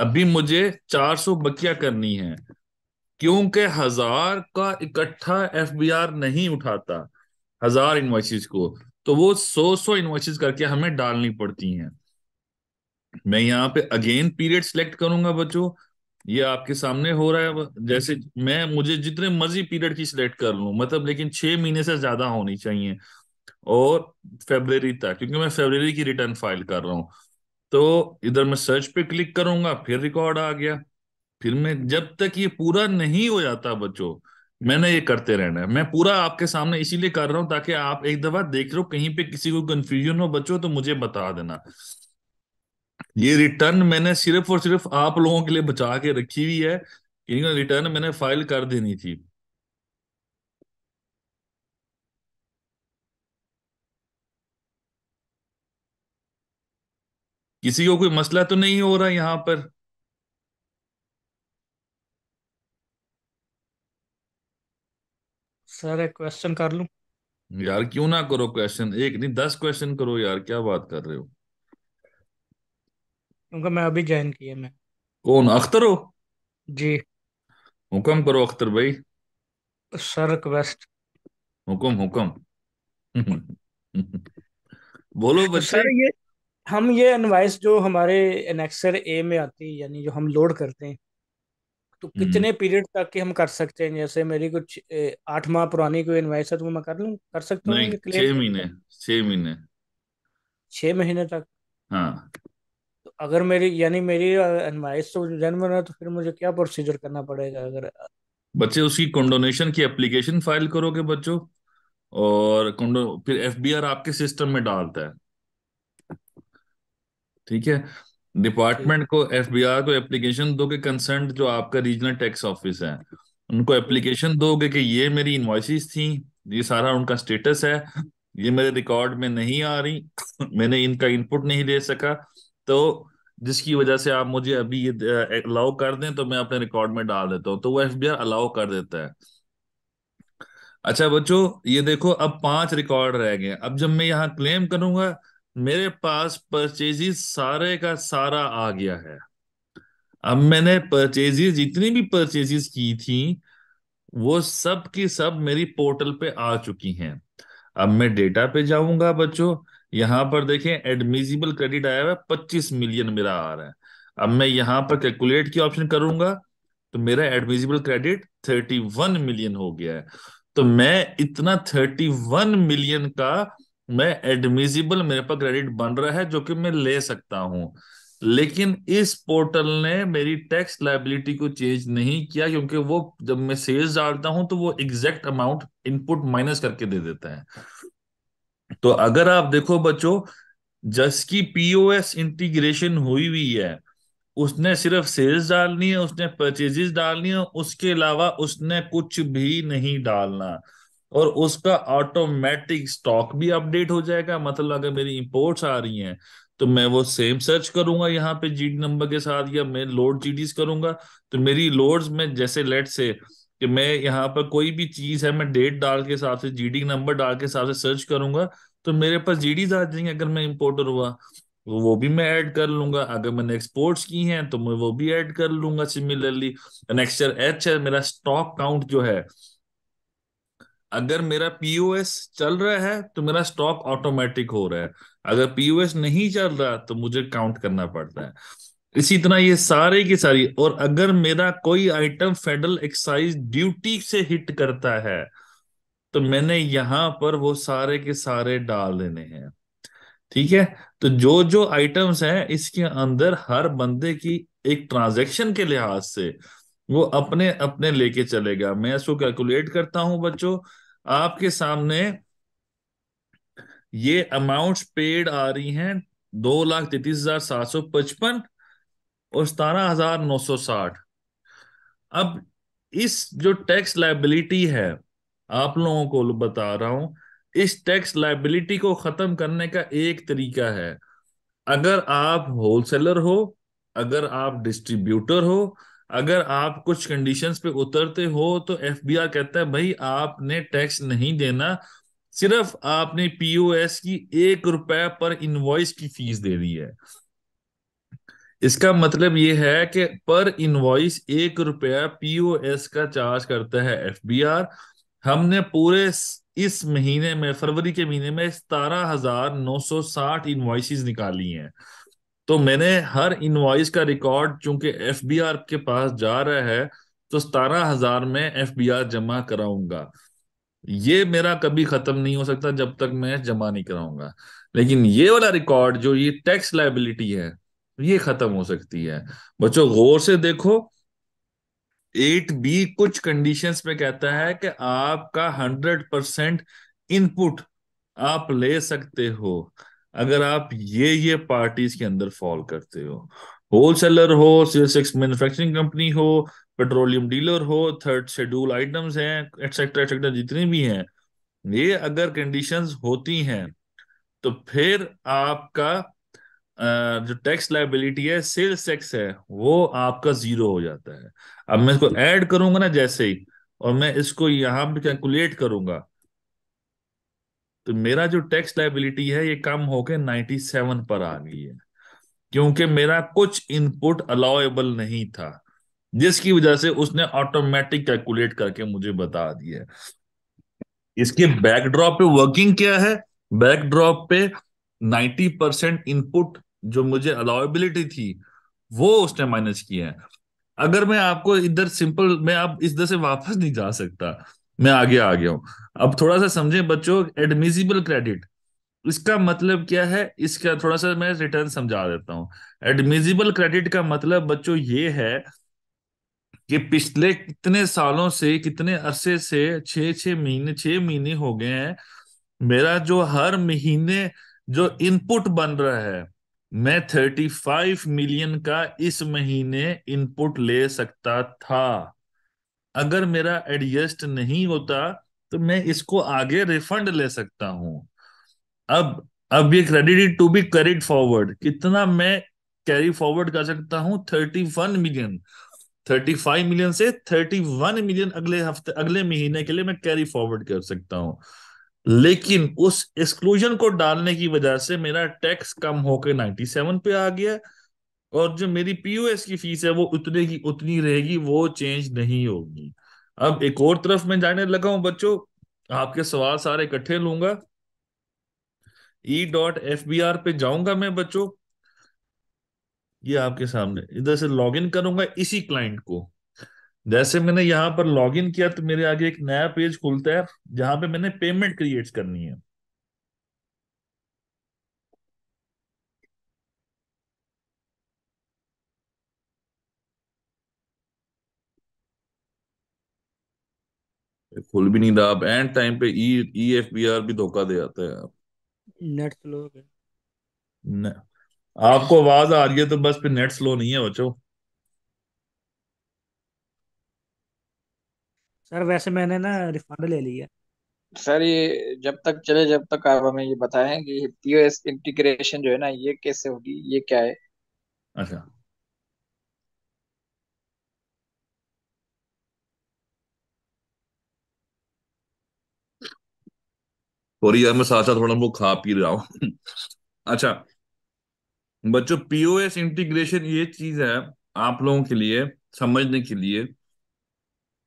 अभी मुझे 400 बकिया करनी है क्योंकि हजार का इकट्ठा एफबीआर नहीं उठाता हजार इन्वाइसिस को तो वो सौ सौ इन्वाइसिस करके हमें डालनी पड़ती हैं मैं यहाँ पे अगेन पीरियड सिलेक्ट करूंगा बच्चों ये आपके सामने हो रहा है जैसे मैं मुझे जितने मर्जी पीरियड की सिलेक्ट कर लू मतलब लेकिन छह महीने से ज्यादा होनी चाहिए और फेबररी तक क्योंकि मैं फेबररी की रिटर्न फाइल कर रहा हूँ तो इधर मैं सर्च पे क्लिक करूंगा फिर रिकॉर्ड आ गया फिर मैं जब तक ये पूरा नहीं हो जाता बच्चों मैंने ये करते रहना है मैं पूरा आपके सामने इसीलिए कर रहा हूं ताकि आप एक दफा देख लो कहीं पे किसी को कंफ्यूजन हो बच्चों तो मुझे बता देना ये रिटर्न मैंने सिर्फ और सिर्फ आप लोगों के लिए बचा के रखी हुई है रिटर्न मैंने फाइल कर देनी थी किसी को कोई मसला तो नहीं हो रहा यहां पर सर एक क्वेश्चन कर लू यार क्यों ना करो क्वेश्चन एक नहीं दस क्वेश्चन करो यार क्या बात कर रहे हो क्योंकि मैं अभी ज्वाइन किया मैं कौन अख्तर हो जी हुक्म करो अख्तर भाई सर रिक्वेस्ट हुक्म हुक्म बोलो तो बच्चे सर ये हम ये इनवाइस जो हमारे एनेक्सर ए में आती है यानी जो हम लोड करते हैं तो कितने पीरियड तक के हम कर सकते हैं जैसे मेरी कुछ आठ माह पुरानी कोई इनवाइस है तो मैं कर लू कर सकता हूँ छह महीने छह महीने छह महीने तक हाँ तो अगर मेरी यानी मेरी इनवाइस तो जन्म है तो फिर मुझे क्या प्रोसीजर करना पड़ेगा अगर बच्चे उसकी कॉन्डोनेशन की एप्लीकेशन फाइल करोगे बच्चों और फिर एफबीआर आपके सिस्टम में डालता है ठीक है डिपार्टमेंट को एफबीआर को एप्लीकेशन दोगे कंसर्न जो आपका रीजनल टैक्स ऑफिस है उनको एप्लीकेशन दोगे कि ये मेरी इन्वाइसिस थी ये सारा उनका स्टेटस है ये मेरे रिकॉर्ड में नहीं आ रही मैंने इनका इनपुट नहीं दे सका तो जिसकी वजह से आप मुझे अभी ये अलाउ कर दें तो मैं अपने रिकॉर्ड में डाल देता हूँ तो वो एफ अलाउ कर देता है अच्छा बच्चों ये देखो अब पांच रिकॉर्ड रह गए अब जब मैं यहाँ क्लेम करूंगा मेरे पास परचेजीज सारे का सारा आ गया है अब मैंने परचेजेस जितनी भी परचेजेस की थी वो सब की सब मेरी पोर्टल पे आ चुकी हैं अब मैं डेटा पे जाऊंगा बच्चों यहां पर देखें एडमिजिबल क्रेडिट आया हुआ पच्चीस मिलियन मेरा आ रहा है अब मैं यहां पर कैलकुलेट की ऑप्शन करूंगा तो मेरा admissible credit thirty one million हो गया है तो मैं इतना थर्टी वन मिलियन का मैं एडमिजिबल मेरे पर क्रेडिट बन रहा है जो कि मैं ले सकता हूं लेकिन इस पोर्टल ने मेरी टैक्स लाइबिलिटी को चेंज नहीं किया क्योंकि वो जब मैं सेल्स डालता हूं तो वो एग्जैक्ट अमाउंट इनपुट माइनस करके दे देता है तो अगर आप देखो बच्चों जिसकी पीओएस इंटीग्रेशन हुई हुई है उसने सिर्फ सेल्स डालनी है उसने परचेजेस डालनी है उसके अलावा उसने कुछ भी नहीं डालना और उसका ऑटोमेटिक स्टॉक भी अपडेट हो जाएगा मतलब अगर मेरी इंपोर्ट्स आ रही हैं तो मैं वो सेम सर्च करूंगा यहाँ पे जी नंबर के साथ या मैं लोड जीडीज करूंगा तो मेरी लोड्स में जैसे लेट से कि मैं यहाँ पर कोई भी चीज है मैं डेट डाल के हिसाब से जी नंबर डाल के हिसाब से सर्च करूंगा तो मेरे पास जी डीज आ जाएंगे अगर मैं इम्पोर्टर हुआ तो वो भी मैं ऐड कर लूंगा अगर मैंने एक्सपोर्ट्स की हैं तो मैं वो भी ऐड कर लूंगा सिमिलरली नेक्स्ट एच है मेरा स्टॉक काउंट जो है अगर मेरा पीओएस चल रहा है तो मेरा स्टॉक ऑटोमेटिक हो रहा है अगर पीओएस नहीं चल रहा तो मुझे काउंट करना पड़ता है इसी तरह ये सारे की सारी और अगर मेरा कोई आइटम फेडरल एक्साइज ड्यूटी से हिट करता है तो मैंने यहां पर वो सारे के सारे डाल देने हैं ठीक है तो जो जो आइटम्स हैं इसके अंदर हर बंदे की एक ट्रांजैक्शन के लिहाज से वो अपने अपने लेके चलेगा मैं इसको कैलकुलेट करता हूं बच्चों आपके सामने ये अमाउंट पेड आ रही हैं दो लाख तैतीस हजार सात सौ पचपन और सतारह हजार नौ सौ साठ अब इस जो टैक्स लाइबिलिटी है आप लोगों को बता रहा हूं इस टैक्स लाइबिलिटी को खत्म करने का एक तरीका है अगर आप होलसेलर हो अगर आप डिस्ट्रीब्यूटर हो अगर आप कुछ कंडीशंस पे उतरते हो तो एफ कहता है भाई आपने टैक्स नहीं देना सिर्फ आपने पीओएस की एक रुपए पर इनवॉइस की फीस दे दी है इसका मतलब यह है कि पर इनवॉइस एक रुपया पीओएस का चार्ज करता है एफ हमने पूरे इस महीने में फरवरी के महीने में सतारह हजार नौ सौ साठ इन्वाइसिस निकाली हैं तो मैंने हर इनवाइस का रिकॉर्ड चूंकि एफ के पास जा रहा है तो सतारह हजार में एफ जमा कराऊंगा ये मेरा कभी खत्म नहीं हो सकता जब तक मैं जमा नहीं कराऊंगा लेकिन ये वाला रिकॉर्ड जो ये टैक्स लाइबिलिटी है ये खत्म हो सकती है बच्चों गौर से देखो एट बी कुछ कंडीशंस में कहता है कि आपका हंड्रेड परसेंट इनपुट आप ले सकते हो अगर आप ये ये पार्टीज के अंदर फॉल करते हो होलसेलर हो सिक्स मैन्युफैक्चरिंग कंपनी हो पेट्रोलियम डीलर हो थर्ड शेड्यूल आइटम्स हैं एटसेट्रा एटसेट्रा जितनी भी हैं ये अगर कंडीशंस होती हैं तो फिर आपका जो टैक्स लाइबिलिटी है सेल्स टैक्स है वो आपका जीरो हो जाता है अब मैं इसको ऐड करूंगा ना जैसे ही और मैं इसको यहां पे कैलकुलेट करूंगा तो मेरा जो टैक्स लाइबिलिटी है ये कम होकर सेवन पर आ गई है क्योंकि मेरा कुछ इनपुट अलाउएबल नहीं था जिसकी वजह से उसने ऑटोमेटिक कैलकुलेट करके मुझे बता दिया इसके बैकड्रॉप पे वर्किंग क्या है बैकड्रॉप पे नाइन्टी परसेंट इनपुट जो मुझे अलाउएबिलिटी थी वो उसने माइनस किया है अगर मैं आपको इधर सिंपल मैं आप इस तरह से वापस नहीं जा सकता मैं आगे आ गया हूं अब थोड़ा सा समझे बच्चों एडमिजिबल क्रेडिट इसका मतलब क्या है इसका थोड़ा सा मैं रिटर्न समझा देता हूँ एडमिजिबल क्रेडिट का मतलब बच्चों ये है कि पिछले कितने सालों से कितने अरसे से छ छ महीने छ महीने हो गए हैं मेरा जो हर महीने जो इनपुट बन रहा है मैं थर्टी फाइव मिलियन का इस महीने इनपुट ले सकता था अगर मेरा एडजस्ट नहीं होता तो मैं इसको आगे रिफंड ले सकता हूं अब अब ये credit to be carried forward कितना मैं कैरी फॉरवर्ड कर सकता हूं thirty one million thirty five million से थर्टी वन मिलियन अगले हफ्ते अगले महीने के लिए मैं कैरी फॉरवर्ड कर सकता हूं लेकिन उस एक्सक्लूजन को डालने की वजह से मेरा टैक्स कम होकर नाइन्टी सेवन पे आ गया और जो मेरी पीयूएस की फीस है वो उतने की उतनी रहेगी वो चेंज नहीं होगी अब एक और तरफ मैं जाने लगा हूं बच्चों आपके सवाल सारे इकट्ठे लूंगा E dot F B R पे जाऊंगा मैं बच्चों ये आपके सामने इधर से लॉग इन करूंगा इसी क्लाइंट को जैसे मैंने यहाँ पर लॉग इन किया तो मेरे आगे एक नया पेज खुलता है जहां पे मैंने पेमेंट क्रिएट करनी है खुल भी नहीं रहा एंड टाइम पे E E F B R भी धोखा दे जाता है आप नेट स्लो आपको आवाज आ रही है तो बस फिर नेट स्लो नहीं है बच्चों सर वैसे मैंने ना रिफंड ले लिया सर ये जब तक चले जब तक आप हमें ये बताएं कि पीओएस इंटीग्रेशन जो है ना ये कैसे होगी ये क्या है अच्छा और यार मैं साथ साथ थोड़ा वो खा पी रहा हूँ अच्छा बच्चों पीओएस इंटीग्रेशन ये चीज है आप लोगों के लिए समझने के लिए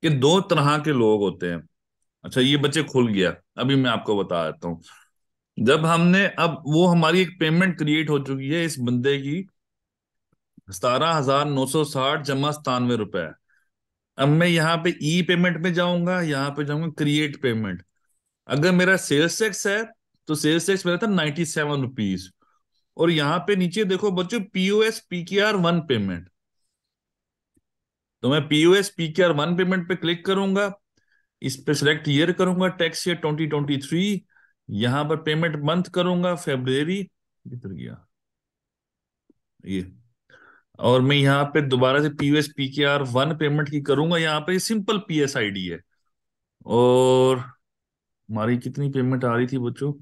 कि दो तरह के लोग होते हैं अच्छा ये बच्चे खुल गया अभी मैं आपको बता देता हूँ जब हमने अब वो हमारी एक पेमेंट क्रिएट हो चुकी है इस बंदे की सतारह हजार नौ सौ साठ जमा सतानवे रुपए अब मैं यहाँ पे ई e पेमेंट में जाऊंगा यहाँ पे जाऊंगा क्रिएट पेमेंट अगर मेरा सेल्स टैक्स है तो सेल्स टैक्स मेरा था नाइन्टी सेवन रुपीज और यहाँ पे नीचे देखो बच्चों पीओएस पीकेआर वन पेमेंट तो मैं पीओएस पीकेआर वन पेमेंट पे क्लिक करूंगा इस पे सिलेक्ट ईयर करूंगा tax year twenty twenty three यहां पर पेमेंट मंथ करूंगा फेब्रेरी इधर गया ये और मैं यहाँ पे दोबारा से पीओएस पीकेआर वन पेमेंट की करूंगा यहाँ पे सिंपल डी है और हमारी कितनी पेमेंट आ रही थी बच्चों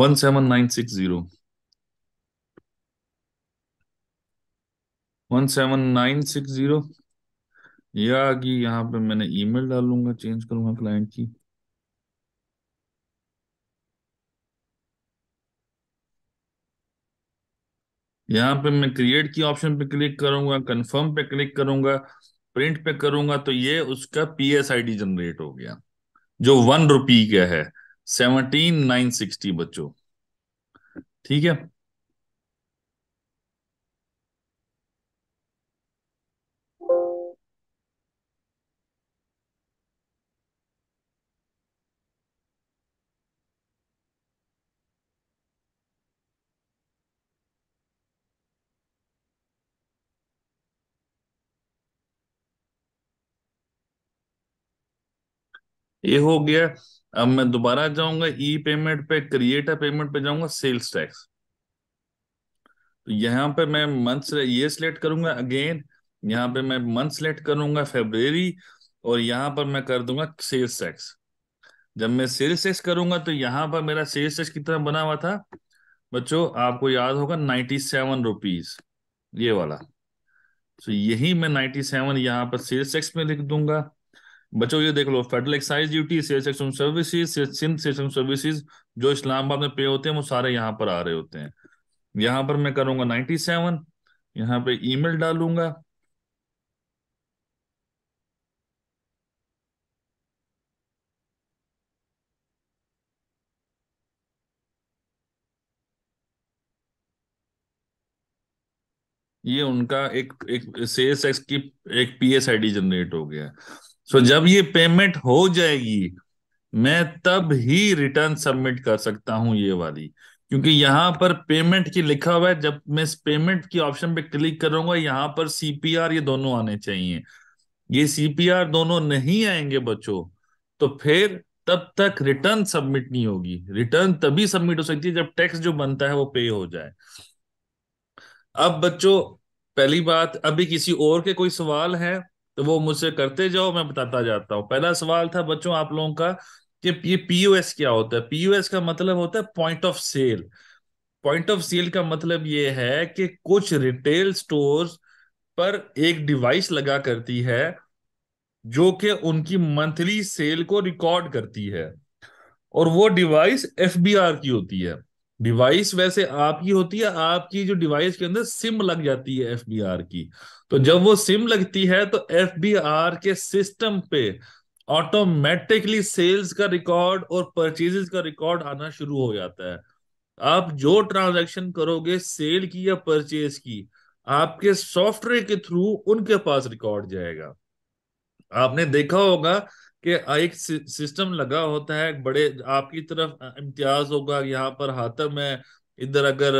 one seven nine six zero one seven nine six zero या कि यहाँ पे मैंने ईमेल डालूंगा चेंज करूंगा क्लाइंट की यहाँ पे मैं क्रिएट की ऑप्शन पे क्लिक करूंगा कंफर्म पे क्लिक करूंगा प्रिंट पे करूंगा तो ये उसका पीएसआईडी जनरेट हो गया जो वन रुपी का है सेवनटीन नाइन सिक्सटी बच्चों ठीक है ये हो गया अब मैं दोबारा जाऊंगा ई e पेमेंट पे क्रिएट पेमेंट पे जाऊंगा सेल्स टैक्स तो यहाँ पे मैं मंथ ये सिलेक्ट करूंगा अगेन यहाँ पे मैं मंथ सिलेक्ट करूंगा फेब्रेरी और यहाँ पर मैं कर दूंगा सेल्स टैक्स जब मैं सेल्स टैक्स करूंगा तो यहाँ पर मेरा सेल्स टैक्स कितना बना हुआ था बच्चों आपको याद होगा नाइन्टी सेवन रुपीज ये वाला तो यही मैं नाइन्टी सेवन यहाँ पर सेल्स टैक्स में लिख दूंगा बच्चों ये देख लो federal excise duty sales services services जो इस्लामाबाद में पे होते हैं वो सारे यहाँ पर आ रहे होते हैं यहां पर मैं करूंगा नाइनटी सेवन यहाँ पे ईमेल डालूंगा ये उनका एक एक सेल्स एक्स की एक पीएसआईडी जनरेट हो गया सो जब ये पेमेंट हो जाएगी मैं तब ही रिटर्न सबमिट कर सकता हूं ये वाली क्योंकि यहां पर पेमेंट की लिखा हुआ है जब मैं इस पेमेंट की ऑप्शन पे क्लिक करूंगा यहां पर सीपीआर ये दोनों आने चाहिए ये सीपीआर दोनों नहीं आएंगे बच्चों तो फिर तब तक रिटर्न सबमिट नहीं होगी रिटर्न तभी सबमिट हो सकती है जब टैक्स जो बनता है वो पे हो जाए अब बच्चों पहली बात अभी किसी और के कोई सवाल है तो वो मुझसे करते जाओ मैं बताता जाता हूँ पहला सवाल था बच्चों आप लोगों का कि ये पीओएस क्या होता है पीओएस का मतलब होता है point of sale point of sale का मतलब ये है कि कुछ रिटेल स्टोर्स पर एक डिवाइस लगा करती है जो कि उनकी मंथली सेल को रिकॉर्ड करती है और वो डिवाइस एफ की होती है डिवाइस वैसे आपकी होती है आपकी जो डिवाइस के अंदर सिम लग जाती है एफ की तो जब वो सिम लगती है तो एफ के सिस्टम पे ऑटोमेटिकली सेल्स का रिकॉर्ड और परचेजेस का रिकॉर्ड आना शुरू हो जाता है आप जो ट्रांजैक्शन करोगे सेल की या परचेज की आपके सॉफ्टवेयर के थ्रू उनके पास रिकॉर्ड जाएगा आपने देखा होगा कि एक सिस्टम लगा होता है बड़े आपकी तरफ इम्तियाज होगा यहाँ पर हाथम है इधर अगर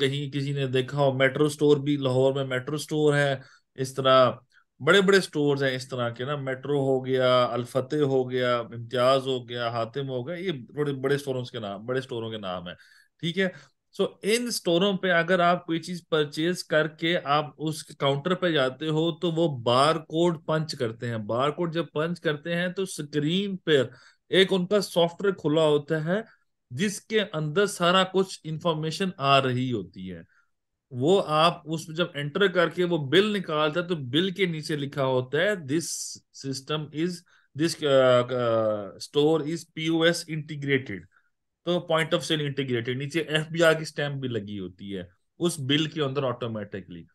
कहीं किसी ने देखा हो मेट्रो स्टोर भी लाहौर में मेट्रो स्टोर है इस तरह बड़े बड़े स्टोर्स हैं इस तरह के ना मेट्रो हो गया अलफते हो गया इम्तियाज हो गया हातिम हो गया ये थोड़े बड़े स्टोरों के नाम बड़े स्टोरों के नाम है ठीक है सो so, इन स्टोरों पे अगर आप कोई चीज परचेज करके आप उस काउंटर पे जाते हो तो वो बार कोड पंच करते हैं बार कोड जब पंच करते हैं तो स्क्रीन पे एक उनका सॉफ्टवेयर खुला होता है जिसके अंदर सारा कुछ इंफॉर्मेशन आ रही होती है वो आप उस जब एंटर करके वो बिल निकालता है तो बिल के नीचे लिखा होता है this system is this store is POS integrated तो पॉइंट ऑफ सेल इंटीग्रेटेड नीचे एफ की स्टैंप भी लगी होती है उस बिल के अंदर ऑटोमेटिकली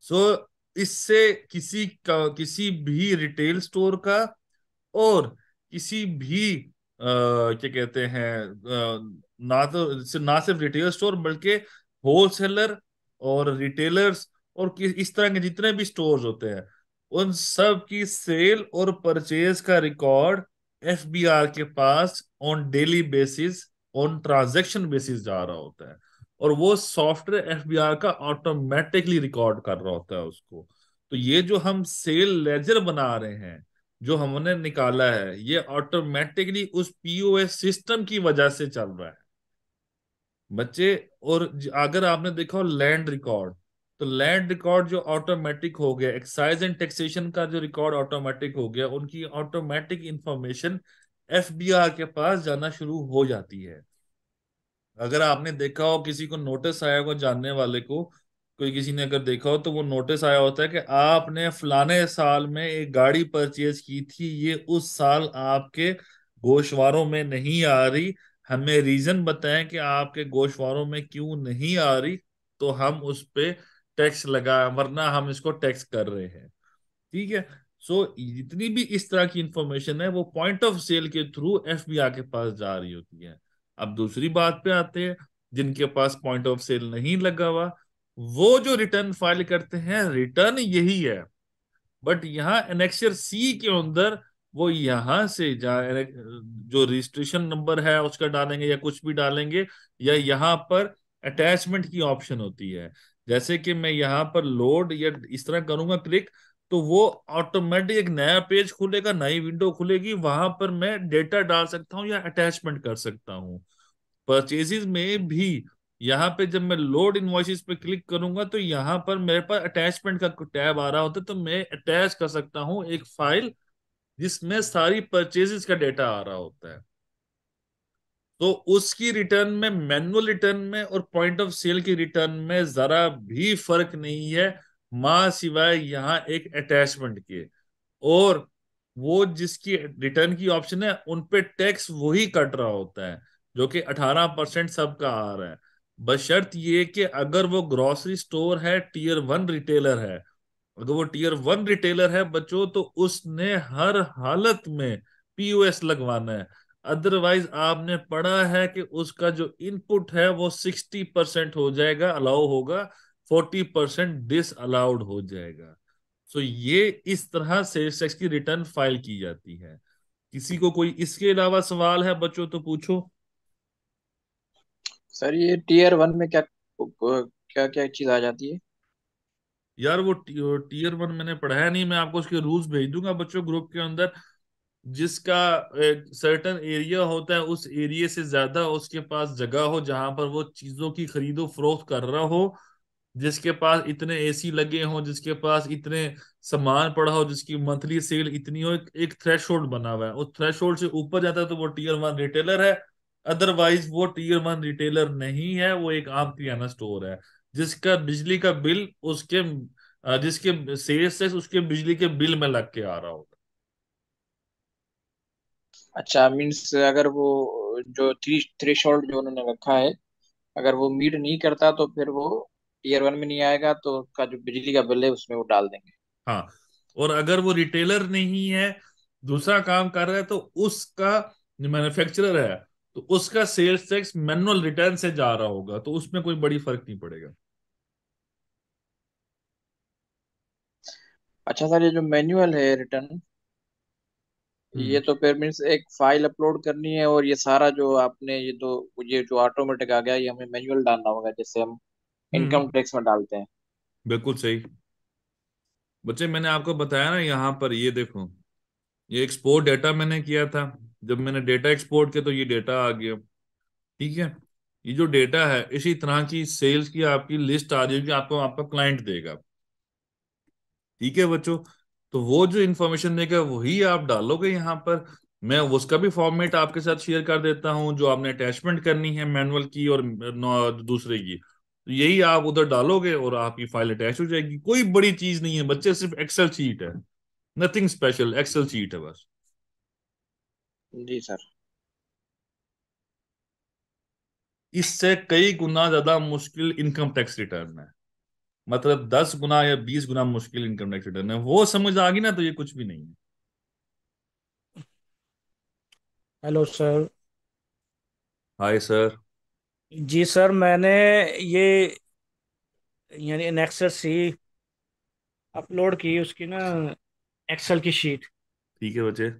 सो so, इससे किसी का किसी भी रिटेल स्टोर का और किसी भी क्या कहते हैं ना तो ना सिर्फ रिटेल स्टोर बल्कि होलसेलर और रिटेलर्स और इस तरह के जितने भी स्टोर्स होते हैं उन सब की सेल और परचेज का रिकॉर्ड एफ के पास on daily basis on transaction basis जा रहा होता है और वो सॉफ्टवेयर एफ का ऑटोमेटिकली रिकॉर्ड कर रहा होता है उसको तो ये जो हम सेल लेजर बना रहे हैं जो हमने निकाला है ये ऑटोमेटिकली उस पीओएस सिस्टम की वजह से चल रहा है बच्चे और अगर आपने देखा लैंड रिकॉर्ड तो लैंड रिकॉर्ड जो ऑटोमेटिक हो गया एक्साइज एंड टैक्सेशन का जो रिकॉर्ड ऑटोमेटिक हो गया उनकी ऑटोमेटिक इंफॉर्मेशन एफ के पास जाना शुरू हो जाती है अगर आपने देखा हो किसी को नोटिस आया हो जानने वाले को कोई किसी ने अगर देखा हो तो वो नोटिस आया होता है कि आपने फलाने साल में एक गाड़ी परचेज की थी ये उस साल आपके गोशवारों में नहीं आ रही हमें रीजन बताएं कि आपके गोशवारों में क्यों नहीं आ रही तो हम उस पर टैक्स लगा वरना हम इसको टैक्स कर रहे हैं ठीक है सो so, जितनी भी इस तरह की इंफॉर्मेशन है वो पॉइंट ऑफ सेल के थ्रू एफ के पास जा रही होती है अब दूसरी बात पे आते हैं जिनके पास पॉइंट ऑफ सेल नहीं लगा हुआ वो जो रिटर्न फाइल करते हैं रिटर्न यही है बट यहाँ एनेक्सर सी के अंदर वो यहां से जो रजिस्ट्रेशन नंबर है उसका डालेंगे या कुछ भी डालेंगे या यहाँ पर अटैचमेंट की ऑप्शन होती है जैसे कि मैं यहाँ पर लोड या इस तरह करूंगा क्लिक तो वो ऑटोमेटिक एक नया पेज खुलेगा नई विंडो खुलेगी वहां पर मैं डेटा डाल सकता हूँ या अटैचमेंट कर सकता हूँ परचेजेस में भी यहाँ पे जब मैं लोड इन्वाइसिस पे क्लिक करूंगा तो यहाँ पर मेरे पास अटैचमेंट का टैब आ रहा होता है तो मैं अटैच कर सकता हूँ एक फाइल जिसमें सारी परचेजेस का डेटा आ रहा होता है तो उसकी रिटर्न में मैनुअल रिटर्न में और पॉइंट ऑफ सेल की रिटर्न में जरा भी फर्क नहीं है मां सिवाय यहाँ एक अटैचमेंट के और वो जिसकी रिटर्न की ऑप्शन है उन पे टैक्स वही कट रहा होता है जो कि 18 परसेंट सबका आ रहा है बशर्त ये कि अगर वो ग्रोसरी स्टोर है टीयर वन रिटेलर है अगर वो टीयर वन रिटेलर है बच्चों तो उसने हर हालत में पीओएस लगवाना है अदरवाइज आपने पढ़ा है कि उसका जो इनपुट है वो सिक्सटी परसेंट हो जाएगा अलाउ होगा फोर्टी परसेंट डिस अलाउड हो जाएगा सो so ये इस तरह सेल्स टैक्स की रिटर्न फाइल की जाती है किसी को कोई इसके अलावा सवाल है बच्चों तो पूछो सर ये टीयर वन में क्या क्या क्या चीज आ जाती है यार वो टीयर वन मैंने पढ़ाया नहीं मैं आपको उसके रूल्स भेज दूंगा बच्चों ग्रुप के अंदर जिसका एक सर्टन एरिया होता है उस एरिया से ज्यादा उसके पास जगह हो जहां पर वो चीजों की खरीदो फरोख्त कर रहा हो जिसके पास इतने एसी लगे हों जिसके पास इतने सामान पड़ा हो जिसकी मंथली सेल इतनी हो एक, एक थ्रेश बना हुआ है उस थ्रेश से ऊपर जाता है तो वो टीयर वन रिटेलर है अदरवाइज वो टीयर वन रिटेलर नहीं है वो एक आम किराना स्टोर है जिसका बिजली का बिल उसके जिसके सेल्स से उसके बिजली के बिल में लग के आ रहा होगा अच्छा मीन्स अगर वो जो थ्री शॉर्ट जो उन्होंने रखा है अगर वो मीट नहीं करता तो फिर वो ईयर वन में नहीं आएगा तो उसका जो बिजली का बिल है उसमें वो डाल देंगे हाँ और अगर वो रिटेलर नहीं है दूसरा काम कर रहा है तो उसका मैन्युफैक्चरर है तो उसका सेल्स टैक्स मैनुअल रिटर्न से जा रहा होगा तो उसमें कोई बड़ी फर्क नहीं पड़ेगा अच्छा सर ये जो मैनुअल है रिटर्न ये तो फिर मीन्स एक फाइल अपलोड करनी है और ये सारा जो आपने ये तो ये जो ऑटोमेटिक आ गया ये हमें मैनुअल डालना होगा जैसे हम इनकम हम्म, टैक्स हम्म। में डालते हैं बिल्कुल सही बच्चे मैंने आपको बताया ना यहाँ पर ये देखो ये एक्सपोर्ट डेटा मैंने किया था जब मैंने डेटा एक्सपोर्ट किया तो ये डेटा आ गया ठीक है ये जो डेटा है इसी तरह की सेल्स की आपकी लिस्ट आ जाएगी आपको आपका क्लाइंट देगा ठीक है बच्चों तो वो जो इन्फॉर्मेशन देगा वही आप डालोगे यहाँ पर मैं उसका भी फॉर्मेट आपके साथ शेयर कर देता हूँ जो आपने अटैचमेंट करनी है मैनुअल की और दूसरे की तो यही आप उधर डालोगे और आपकी फाइल अटैच हो जाएगी कोई बड़ी चीज नहीं है बच्चे सिर्फ एक्सेल शीट है नथिंग स्पेशल एक्सेल चीट है बस जी सर इससे कई गुना ज्यादा मुश्किल इनकम टैक्स रिटर्न है मतलब दस गुना या बीस गुना मुश्किल इनकम टैक्स रिटर्न है वो समझ आ गई ना तो ये कुछ भी नहीं है हेलो सर हाय सर जी सर मैंने ये यानी नेक्सर सी अपलोड की उसकी ना एक्सेल की शीट ठीक है बच्चे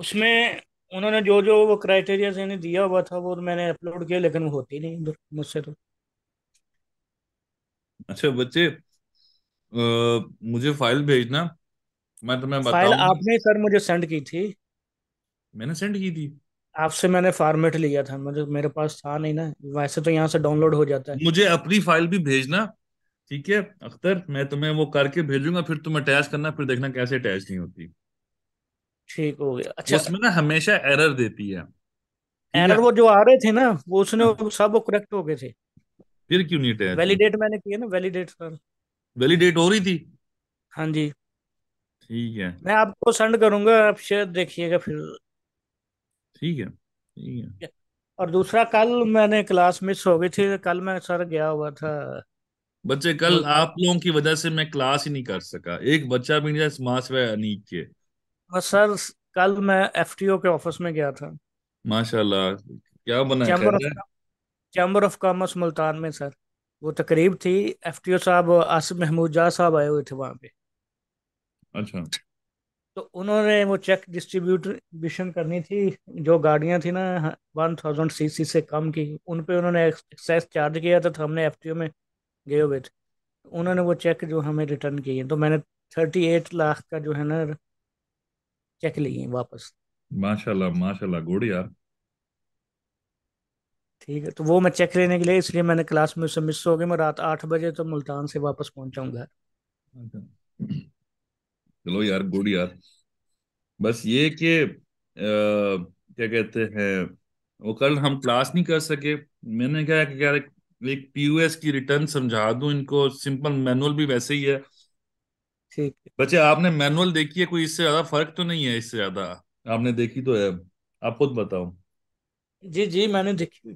उसमें उन्होंने जो जो वो क्राइटेरिया यानी दिया हुआ था वो मैंने अपलोड किया लेकिन वो होती नहीं मुझसे तो अच्छा बच्चे आ, मुझे फाइल भेजना मैं तुम्हें फाइल बताऊं आपने सर मुझे सेंड की थी मैंने सेंड की थी आपसे मैंने फॉर्मेट लिया था मुझे मेरे पास था नहीं ना वैसे तो यहाँ से डाउनलोड हो जाता है मुझे अपनी फाइल भी भेजना ठीक है अख्तर मैं तुम्हें वो करके भेजूंगा फिर तुम अटैच करना फिर देखना कैसे अटैच नहीं होती ठीक हो गया अच्छा उसमें ना हमेशा एरर देती है एरर वो जो आ रहे थे ना वो उसने हाँ। सब करेक्ट हो गए थे फिर क्यों नहीं अटैच वैलिडेट मैंने किया ना वैलिडेट सर वैलिडेट हो रही थी हाँ जी ठीक है मैं आपको सेंड करूंगा आप शेयर देखिएगा फिर ठीक है ठीक है और दूसरा कल मैंने क्लास मिस हो गई थी कल मैं सर गया हुआ था बच्चे कल आप लोगों की वजह से मैं क्लास ही नहीं कर सका एक बच्चा भी नहीं मास अनीक के सर कल मैं एफटीओ के ऑफिस में गया था माशाल्लाह क्या बना चैम्बर ऑफ कॉमर्स मुल्तान में सर वो तकरीब थी एफ टी ओ साहब आसिफ महमूद जहा साहब आए हुए थे वहाँ पे अच्छा तो उन्होंने वो चेक डिस्ट्रीब्यूटिशन करनी थी जो गाड़ियाँ थी ना वन थाउजेंड सी सी से कम की उन पे उन्होंने एक्साइज चार्ज किया था तो हमने एफ टी ओ में गए हुए थे उन्होंने वो चेक जो हमें रिटर्न किए तो मैंने थर्टी एट लाख का जो है ना चेक लिए वापस माशाल्लाह माशाल्लाह गुड यार ठीक है तो वो मैं चेक लेने के लिए इसलिए मैंने क्लास में उससे मिस हो गई मैं रात आठ बजे तो मुल्तान से वापस पहुंचाऊंगा अच्छा। चलो यार गुड यार बस ये कि क्या कहते हैं वो कल हम क्लास नहीं कर सके मैंने कहा कि यार एक, एक पीयूएस की रिटर्न समझा दूं इनको सिंपल मैनुअल भी वैसे ही है ठीक बच्चे आपने मैनुअल देखी है कोई इससे ज्यादा फर्क तो नहीं है इससे ज्यादा आपने देखी तो है आप खुद बताओ जी जी मैंने देखी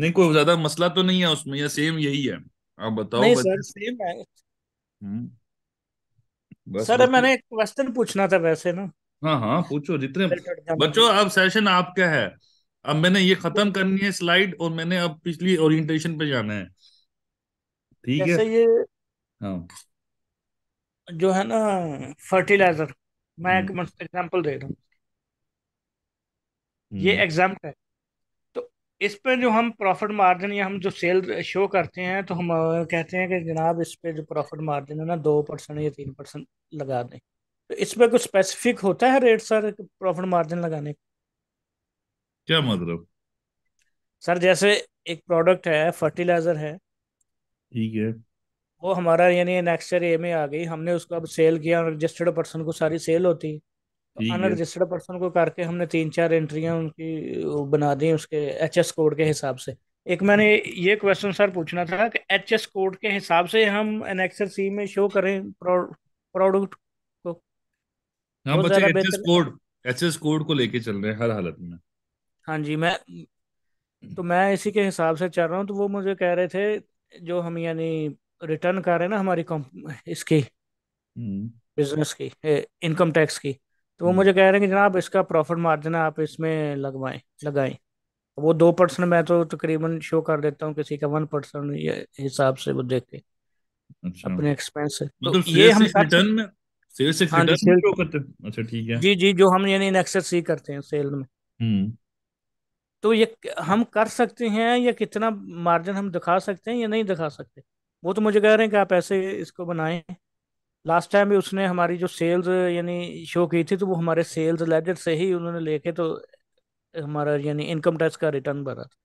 नहीं कोई ज्यादा मसला तो नहीं है उसमें या सेम यही है आप बताओ नहीं सर सेम है हम्म। बस सर बस मैंने एक क्वेश्चन पूछना था वैसे ना हाँ हाँ पूछो जितने बच्चों अब सेशन आपका है अब मैंने ये खत्म करनी है स्लाइड और मैंने अब पिछली ओरिएंटेशन पे जाना है ठीक है ये हाँ जो है ना फर्टिलाइजर मैं एक एग्जांपल हम्म। दे रहा हूँ ये एग्जाम्पल हम्म। है इस पर जो हम प्रॉफिट मार्जिन या हम जो सेल शो करते हैं तो हम कहते हैं कि जनाब इस पर जो प्रॉफिट मार्जिन है ना दो परसेंट या तीन परसेंट लगा दें तो इस पर कुछ स्पेसिफिक होता है रेट सर प्रॉफिट मार्जिन लगाने का क्या मतलब सर जैसे एक प्रोडक्ट है फर्टिलाइजर है ठीक है वो हमारा यानी नेक्स्ट ईयर ए में आ गई हमने उसको अब सेल किया रजिस्टर्ड पर्सन को सारी सेल होती अनरजिस्टर्ड पर्सन को करके हमने तीन चार एंट्रियां उनकी बना दी उसके एच एस कोड के हिसाब से एक मैंने ये क्वेश्चन सर पूछना था कि एच एस कोड के हिसाब से हम एन एक्सर सी में शो करें प्रोडक्ट को हाँ तो बच्चे H S code HS code को लेके चल रहे हैं हर हालत में हाँ जी मैं तो मैं इसी के हिसाब से चल रहा हूँ तो वो मुझे कह रहे थे जो हम यानी रिटर्न कर रहे हैं ना हमारी इसकी बिजनेस हम्म। की इनकम टैक्स की तो वो मुझे कह रहे हैं कि जनाब इसका प्रॉफिट मार्जिन आप इसमें लगवाएं लगाएं वो दो परसेंट मैं तो तकरीबन शो कर देता हूँ किसी का वन परसेंट हिसाब से वो देख के अच्छा। अपने एक्सपेंस से तो, मतलब ये हम रिटर्न में सेल्स हाँ जी करते हैं अच्छा ठीक है जी जी जो हम यानी नेक्स्ट सी करते हैं सेल में हम्म। तो ये हम कर सकते हैं या कितना मार्जिन हम दिखा सकते हैं या नहीं दिखा सकते वो तो मुझे कह रहे हैं कि आप ऐसे इसको बनाएं लास्ट टाइम भी उसने हमारी जो सेल्स यानी शो की थी तो वो हमारे सेल्स लेजर से ही उन्होंने लेके तो हमारा यानी इनकम टैक्स का रिटर्न भरा था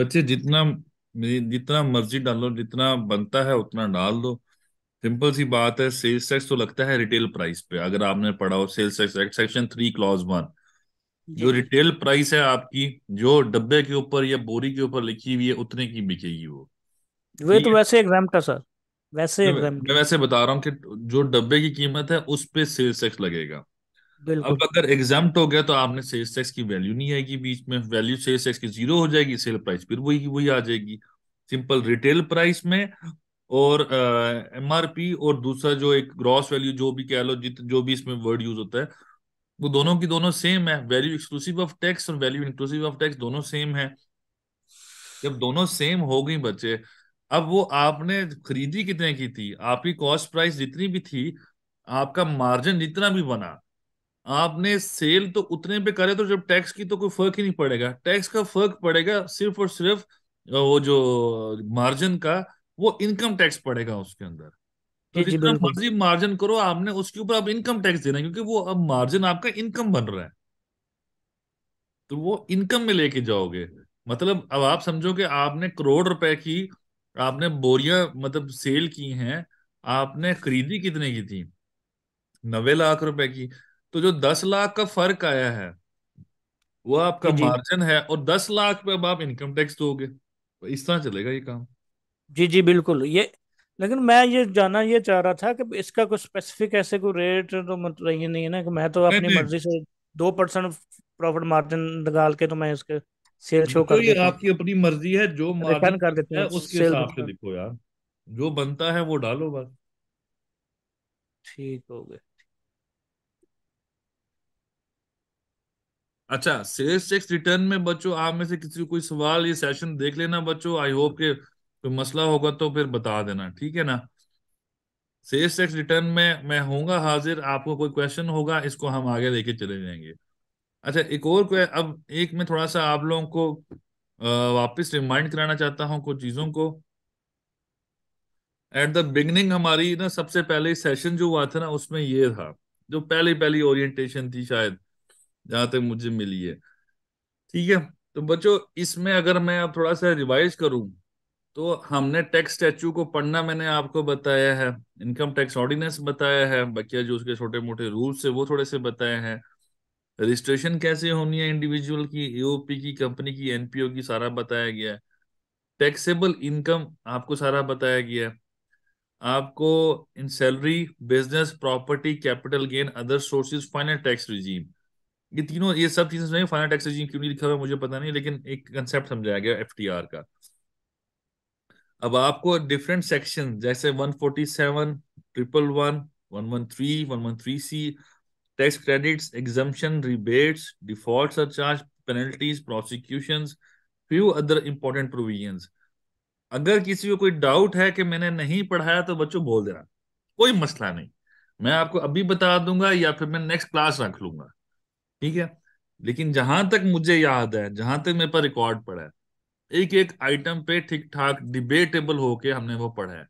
बच्चे जितना जितना मर्जी डालो जितना बनता है उतना डाल दो सिंपल सी बात है सेल्स टैक्स तो लगता है रिटेल प्राइस पे अगर आपने पढ़ा हो sales tax act section three clause one जो रिटेल प्राइस है आपकी जो डब्बे के ऊपर या बोरी के ऊपर लिखी हुई है उतने की बिकेगी वो वे तो वैसे एग्जाम था सर वैसे मैं, मैं वैसे बता रहा हूँ कि जो डब्बे की कीमत है उस पे सेल्स टैक्स लगेगा अब अगर एग्जाम हो गया तो आपने सेल्स टैक्स की वैल्यू नहीं आएगी बीच में वैल्यू सेल्स टैक्स की जीरो हो जाएगी सेल प्राइस फिर वही वही आ जाएगी सिंपल रिटेल प्राइस में और एम uh, और दूसरा जो एक ग्रॉस वैल्यू जो भी कह लो जित जो भी इसमें वर्ड यूज होता है वो दोनों की दोनों सेम है वैल्यू एक्सक्लूसिव ऑफ टैक्स और वैल्यू इंक्लूसिव ऑफ टैक्स दोनों सेम है जब दोनों सेम हो गई बच्चे अब वो आपने खरीदी कितने की थी आपकी कॉस्ट प्राइस जितनी भी थी आपका मार्जिन जितना भी बना आपने सेल तो उतने पे करे तो जब टैक्स की तो कोई फर्क ही नहीं पड़ेगा टैक्स का फर्क पड़ेगा सिर्फ और सिर्फ वो जो मार्जिन का वो इनकम टैक्स पड़ेगा उसके अंदर तो जितना मर्जी मार्जिन करो आपने उसके ऊपर अब इनकम टैक्स देना क्योंकि वो अब मार्जिन आपका इनकम बन रहा है तो वो इनकम में लेके जाओगे मतलब अब आप समझो कि आपने करोड़ रुपए की आपने बोरिया मतलब सेल की हैं आपने खरीदी कितने की थी नब्बे लाख रुपए की तो जो दस लाख का फर्क आया है वो आपका मार्जिन है और दस लाख पे अब आप इनकम टैक्स दोगे तो इस तरह चलेगा ये काम जी जी बिल्कुल ये लेकिन मैं ये जानना ये चाह रहा था कि इसका कोई स्पेसिफिक ऐसे कोई रेट तो मत रही नहीं है ना कि मैं तो अपनी मर्जी से दो परसेंट प्रॉफिट मार्जिन निकाल के तो मैं इसके सेल शो कर देते आपकी अपनी मर्जी है जो मार्जिन कर देते हैं उसके हिसाब से लिखो यार जो बनता है वो डालो बस ठीक हो गए अच्छा सेल्स टैक्स रिटर्न में बच्चों आप में से किसी कोई सवाल ये सेशन देख लेना बच्चों आई होप के कोई मसला होगा तो फिर बता देना ठीक है ना सेल्स टैक्स रिटर्न में मैं होऊंगा हाजिर आपको कोई क्वेश्चन होगा इसको हम आगे लेके चले जाएंगे अच्छा एक और को अब एक में थोड़ा सा आप लोगों को वापस रिमाइंड कराना चाहता हूं कुछ चीज़ों को एट द बिगनिंग हमारी ना सबसे पहले सेशन जो हुआ था ना उसमें ये था जो पहली पहली ओरिएंटेशन थी शायद जहां तक मुझे मिली है ठीक है तो बच्चों इसमें अगर मैं अब थोड़ा सा रिवाइज करूँ तो हमने टैक्स स्टैचू को पढ़ना मैंने आपको बताया है इनकम टैक्स ऑर्डिनेंस बताया है बकिया जो उसके छोटे मोटे रूल्स है वो थोड़े से बताए हैं रजिस्ट्रेशन कैसे होनी है इंडिविजुअल की ईओपी e की कंपनी की एनपीओ की सारा बताया गया है टैक्सेबल इनकम आपको सारा बताया गया है आपको इन salary business property capital gain other sources final tax regime ये तीनों ये सब चीजें समझाई फाइनल टैक्स रिजीम क्यों नहीं लिखा हुआ मुझे पता नहीं लेकिन एक कंसेप्ट समझाया गया एफ का अब आपको डिफरेंट सेक्शन जैसे 147, triple one one one three one one three C tax credit exemption rebate default surcharge penalties prosecution few other important provisions. अगर किसी को कोई डाउट है कि मैंने नहीं पढ़ाया तो बच्चों बोल देना कोई मसला नहीं मैं आपको अभी बता दूंगा या फिर मैं नेक्स्ट क्लास रख लूंगा ठीक है लेकिन जहां तक मुझे याद है जहां तक मेरे पर रिकॉर्ड पड़ा है एक एक आइटम पे ठीक ठाक डिबेटेबल होके हमने वो पढ़ा है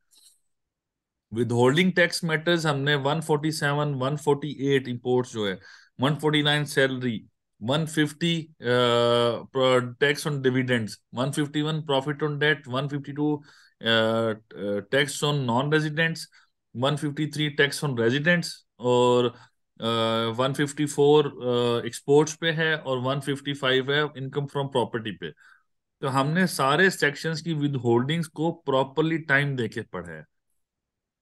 विदहोल्डिंग टैक्स मैटर्स हमने 147 148 इंपोर्ट्स जो है 149 salary 150 tax on dividends 151 profit on debt 152 tax on non residents 153 tax on residents और वन फिफ्टी फोर एक्सपोर्ट्स पे है और वन फिफ्टी फाइव है इनकम फ्रॉम प्रॉपर्टी पे तो हमने सारे सेक्शंस की विद होल्डिंग्स को प्रॉपरली टाइम देके पढ़ा है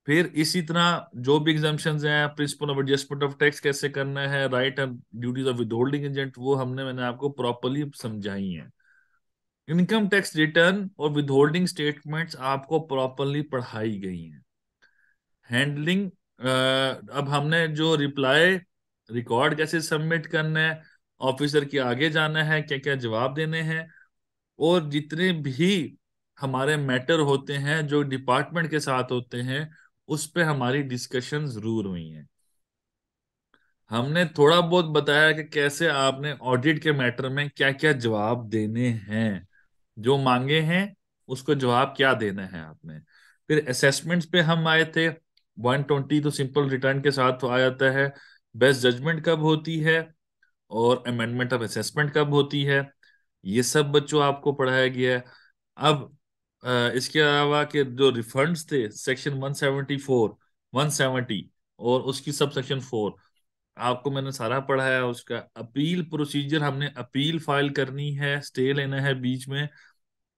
फिर इसी तरह जो भी एग्जामेशन हैं principle of adjustment of tax कैसे करना है right and duties of holding agent वो हमने मैंने आपको प्रॉपरली समझाई है इनकम टैक्स रिटर्न और होल्डिंग स्टेटमेंट्स आपको प्रॉपरली पढ़ाई गई हैं हैंडलिंग अब हमने जो रिप्लाई रिकॉर्ड कैसे सबमिट करना है ऑफिसर के आगे जाना है क्या क्या जवाब देने हैं और जितने भी हमारे मैटर होते हैं जो डिपार्टमेंट के साथ होते हैं उस पर हमारी डिस्कशन जरूर हुई है हमने थोड़ा बहुत बताया कि कैसे आपने ऑडिट के मैटर में क्या क्या जवाब देने हैं जो मांगे हैं उसको जवाब क्या देना है आपने फिर असेसमेंट्स पे हम आए थे 120 तो सिंपल रिटर्न के साथ तो आ जाता है बेस्ट जजमेंट कब होती है और अमेंडमेंट ऑफ असेसमेंट कब होती है ये सब बच्चों आपको पढ़ाया गया है अब इसके अलावा के जो रिफंड्स थे सेक्शन 174 170 और उसकी सब सेक्शन 4 आपको मैंने सारा पढ़ाया उसका अपील प्रोसीजर हमने अपील फाइल करनी है स्टे लेना है बीच में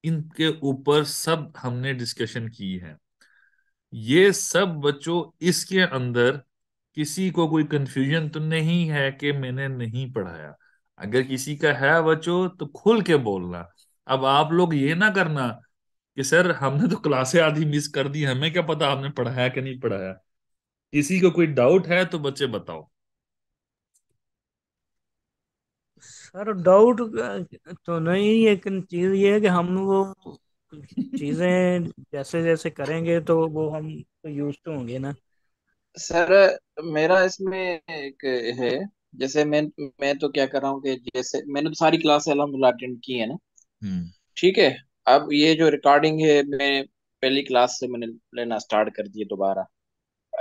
इनके ऊपर सब हमने डिस्कशन की है ये सब बच्चों इसके अंदर किसी को कोई कंफ्यूजन तो नहीं है कि मैंने नहीं पढ़ाया अगर किसी का है बच्चों तो खुल के बोलना अब आप लोग ये ना करना कि सर हमने तो क्लासे आधी मिस कर दी हमें क्या पता हमने पढ़ाया कि नहीं पढ़ाया किसी को कोई डाउट है तो बच्चे बताओ सर डाउट तो नहीं लेकिन चीज ये है कि हम वो चीजें जैसे जैसे करेंगे तो वो हम तो यूज तो होंगे ना सर मेरा इसमें एक है जैसे मैं मैं तो क्या कर रहा हूँ कि जैसे मैंने तो सारी क्लास अलहमदुल्ला अटेंड की है ना हम्म। ठीक है अब ये जो रिकॉर्डिंग है मैं पहली क्लास से मैंने लेना स्टार्ट कर दिया दोबारा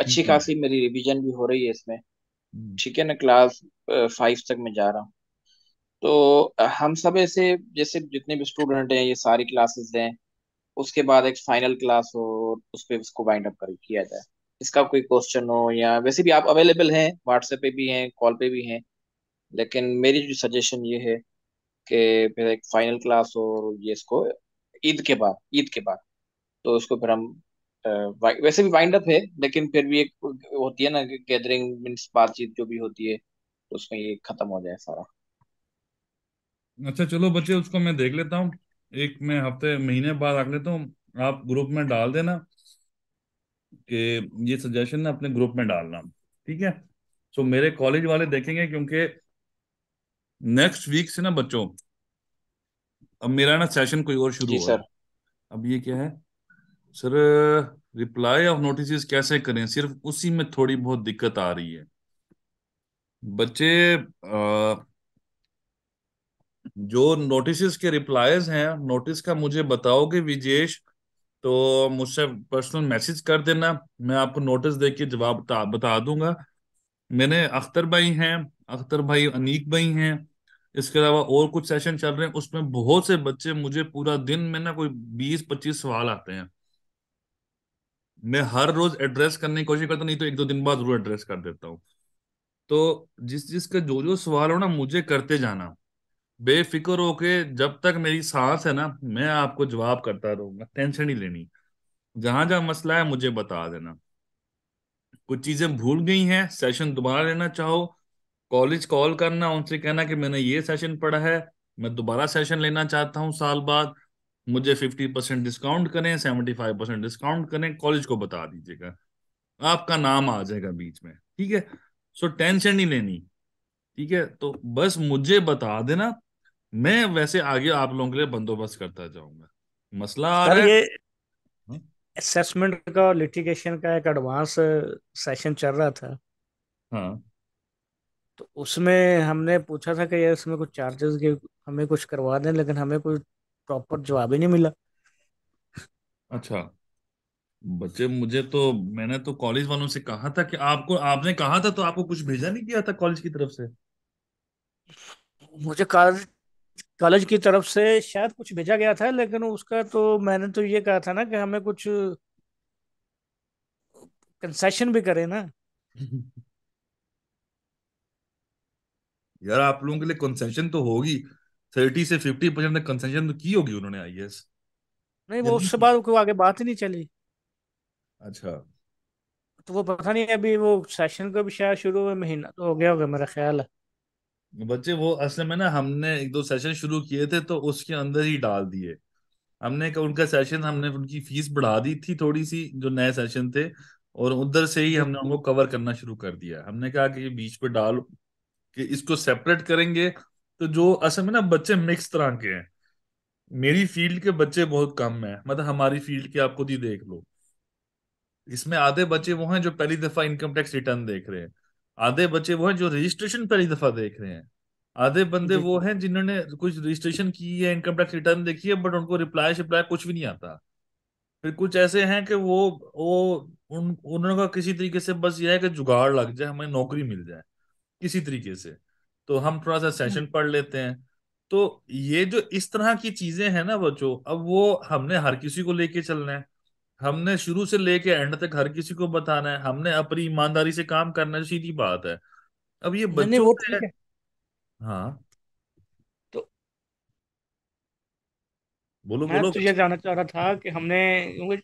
अच्छी खासी मेरी रिवीजन भी हो रही है इसमें हम्म। ठीक है ना क्लास फाइव तक मैं जा रहा हूँ तो हम सब ऐसे जैसे जितने भी स्टूडेंट हैं ये सारी क्लासेस हैं उसके बाद एक फाइनल क्लास हो उस पर उसको वाइंड अप कर किया जाए इसका कोई क्वेश्चन हो या वैसे भी आप अवेलेबल हैं व्हाट्सएप पे भी हैं कॉल पे भी हैं लेकिन मेरी जो सजेशन ये है कि फिर एक फाइनल क्लास हो ये इसको ईद के बाद ईद के बाद तो उसको फिर हम वैसे भी वाइंड अप है लेकिन फिर भी एक होती है ना गैदरिंग मीन्स बातचीत जो भी होती है तो उसमें ये खत्म हो जाए सारा अच्छा चलो बच्चे उसको मैं देख लेता हूँ एक मैं हफ्ते महीने बाद रख लेता हूँ आप ग्रुप में डाल देना कि ये सजेशन ना अपने ग्रुप में डालना ठीक है सो मेरे कॉलेज वाले देखेंगे क्योंकि नेक्स्ट वीक से ना बच्चों अब मेरा ना सेशन कोई और शुरू हुआ अब ये क्या है सर रिप्लाई ऑफ नोटिस कैसे करें सिर्फ उसी में थोड़ी बहुत दिक्कत आ रही है बच्चे आ, जो नोटिस के रिप्लाईज हैं नोटिस का मुझे बताओगे विजेश तो मुझसे पर्सनल मैसेज कर देना मैं आपको नोटिस दे के जवाब बता, बता दूंगा मैंने अख्तर भाई हैं अख्तर भाई अनीक भाई हैं इसके अलावा और कुछ सेशन चल रहे हैं उसमें बहुत से बच्चे मुझे पूरा दिन में ना कोई बीस पच्चीस सवाल आते हैं मैं हर रोज एड्रेस करने की कोशिश करता नहीं तो एक दो दिन बाद जरूर एड्रेस कर देता हूँ तो जिस का जो जो सवाल हो ना मुझे करते जाना बेफिक्र होके जब तक मेरी सांस है ना मैं आपको जवाब करता रहूंगा टेंशन ही लेनी जहां जहां मसला है मुझे बता देना कुछ चीजें भूल गई हैं सेशन दोबारा लेना चाहो कॉलेज कॉल करना उनसे कहना कि मैंने ये सेशन पढ़ा है मैं दोबारा सेशन लेना चाहता हूँ साल बाद मुझे फिफ्टी परसेंट डिस्काउंट करें सेवेंटी फाइव परसेंट डिस्काउंट करें कॉलेज को बता दीजिएगा आपका नाम आ जाएगा बीच में ठीक है सो टेंशन नहीं लेनी ठीक है तो बस मुझे बता देना मैं वैसे आगे आप लोगों के लिए बंदोबस्त करता जाऊंगा मसला आ रहा है असेसमेंट हम्म? का लिटिगेशन का एक एडवांस सेशन चल रहा था हाँ तो उसमें हमने पूछा था कि यार इसमें कुछ चार्जेस के हमें कुछ करवा दें लेकिन हमें कोई प्रॉपर जवाब ही नहीं मिला अच्छा बच्चे मुझे तो मैंने तो कॉलेज वालों से कहा था कि आपको आपने कहा था तो आपको कुछ भेजा नहीं गया था कॉलेज की तरफ से मुझे कॉलेज कॉलेज की तरफ से शायद कुछ भेजा गया था लेकिन उसका तो मैंने तो ये कहा था ना कि हमें कुछ कंसेशन भी करें ना यार आप लोगों के लिए कंसेशन तो होगी थर्टी से फिफ्टी परसेंट कंसेशन तो की होगी उन्होंने आई एस नहीं वो उससे बाद कोई आगे बात ही नहीं चली अच्छा तो वो पता नहीं अभी वो सेशन का भी शायद शुरू हुए महीना तो हो गया होगा मेरा ख्याल है बच्चे वो असल में ना हमने एक दो सेशन शुरू किए थे तो उसके अंदर ही डाल दिए हमने उनका सेशन हमने उनकी फीस बढ़ा दी थी थोड़ी सी जो नए सेशन थे और उधर से ही हमने हम्म। उनको कवर करना शुरू कर दिया हमने कहा कि बीच पे डालो कि इसको सेपरेट करेंगे तो जो असल में ना बच्चे मिक्स तरह के हैं मेरी फील्ड के बच्चे बहुत कम हैं मतलब हमारी फील्ड के आप खुद ही देख लो इसमें आधे बच्चे वो हैं जो पहली दफा इनकम टैक्स रिटर्न देख रहे हैं आधे बच्चे वो हैं जो रजिस्ट्रेशन पहली दफा देख रहे हैं आधे बंदे वो हैं जिन्होंने कुछ रजिस्ट्रेशन की है इनकम टैक्स रिटर्न देखी है बट उनको रिप्लाई शिप्लाई कुछ भी नहीं आता फिर कुछ ऐसे हैं कि वो वो उन उन्होंने किसी तरीके से बस यह है कि जुगाड़ लग जाए हमें नौकरी मिल जाए किसी तरीके से तो हम थोड़ा सा सेशन हम्म। पढ़ लेते हैं तो ये जो इस तरह की चीजें हैं ना बच्चों अब वो हमने हर किसी को लेके चलना है हमने शुरू से लेके एंड तक हर किसी को बताना है हमने अपनी ईमानदारी से काम करना है सीधी बात है अब ये बच्चों वो है। हाँ तो बोलो मैं बोलो तो ये जानना चाह रहा था कि हमने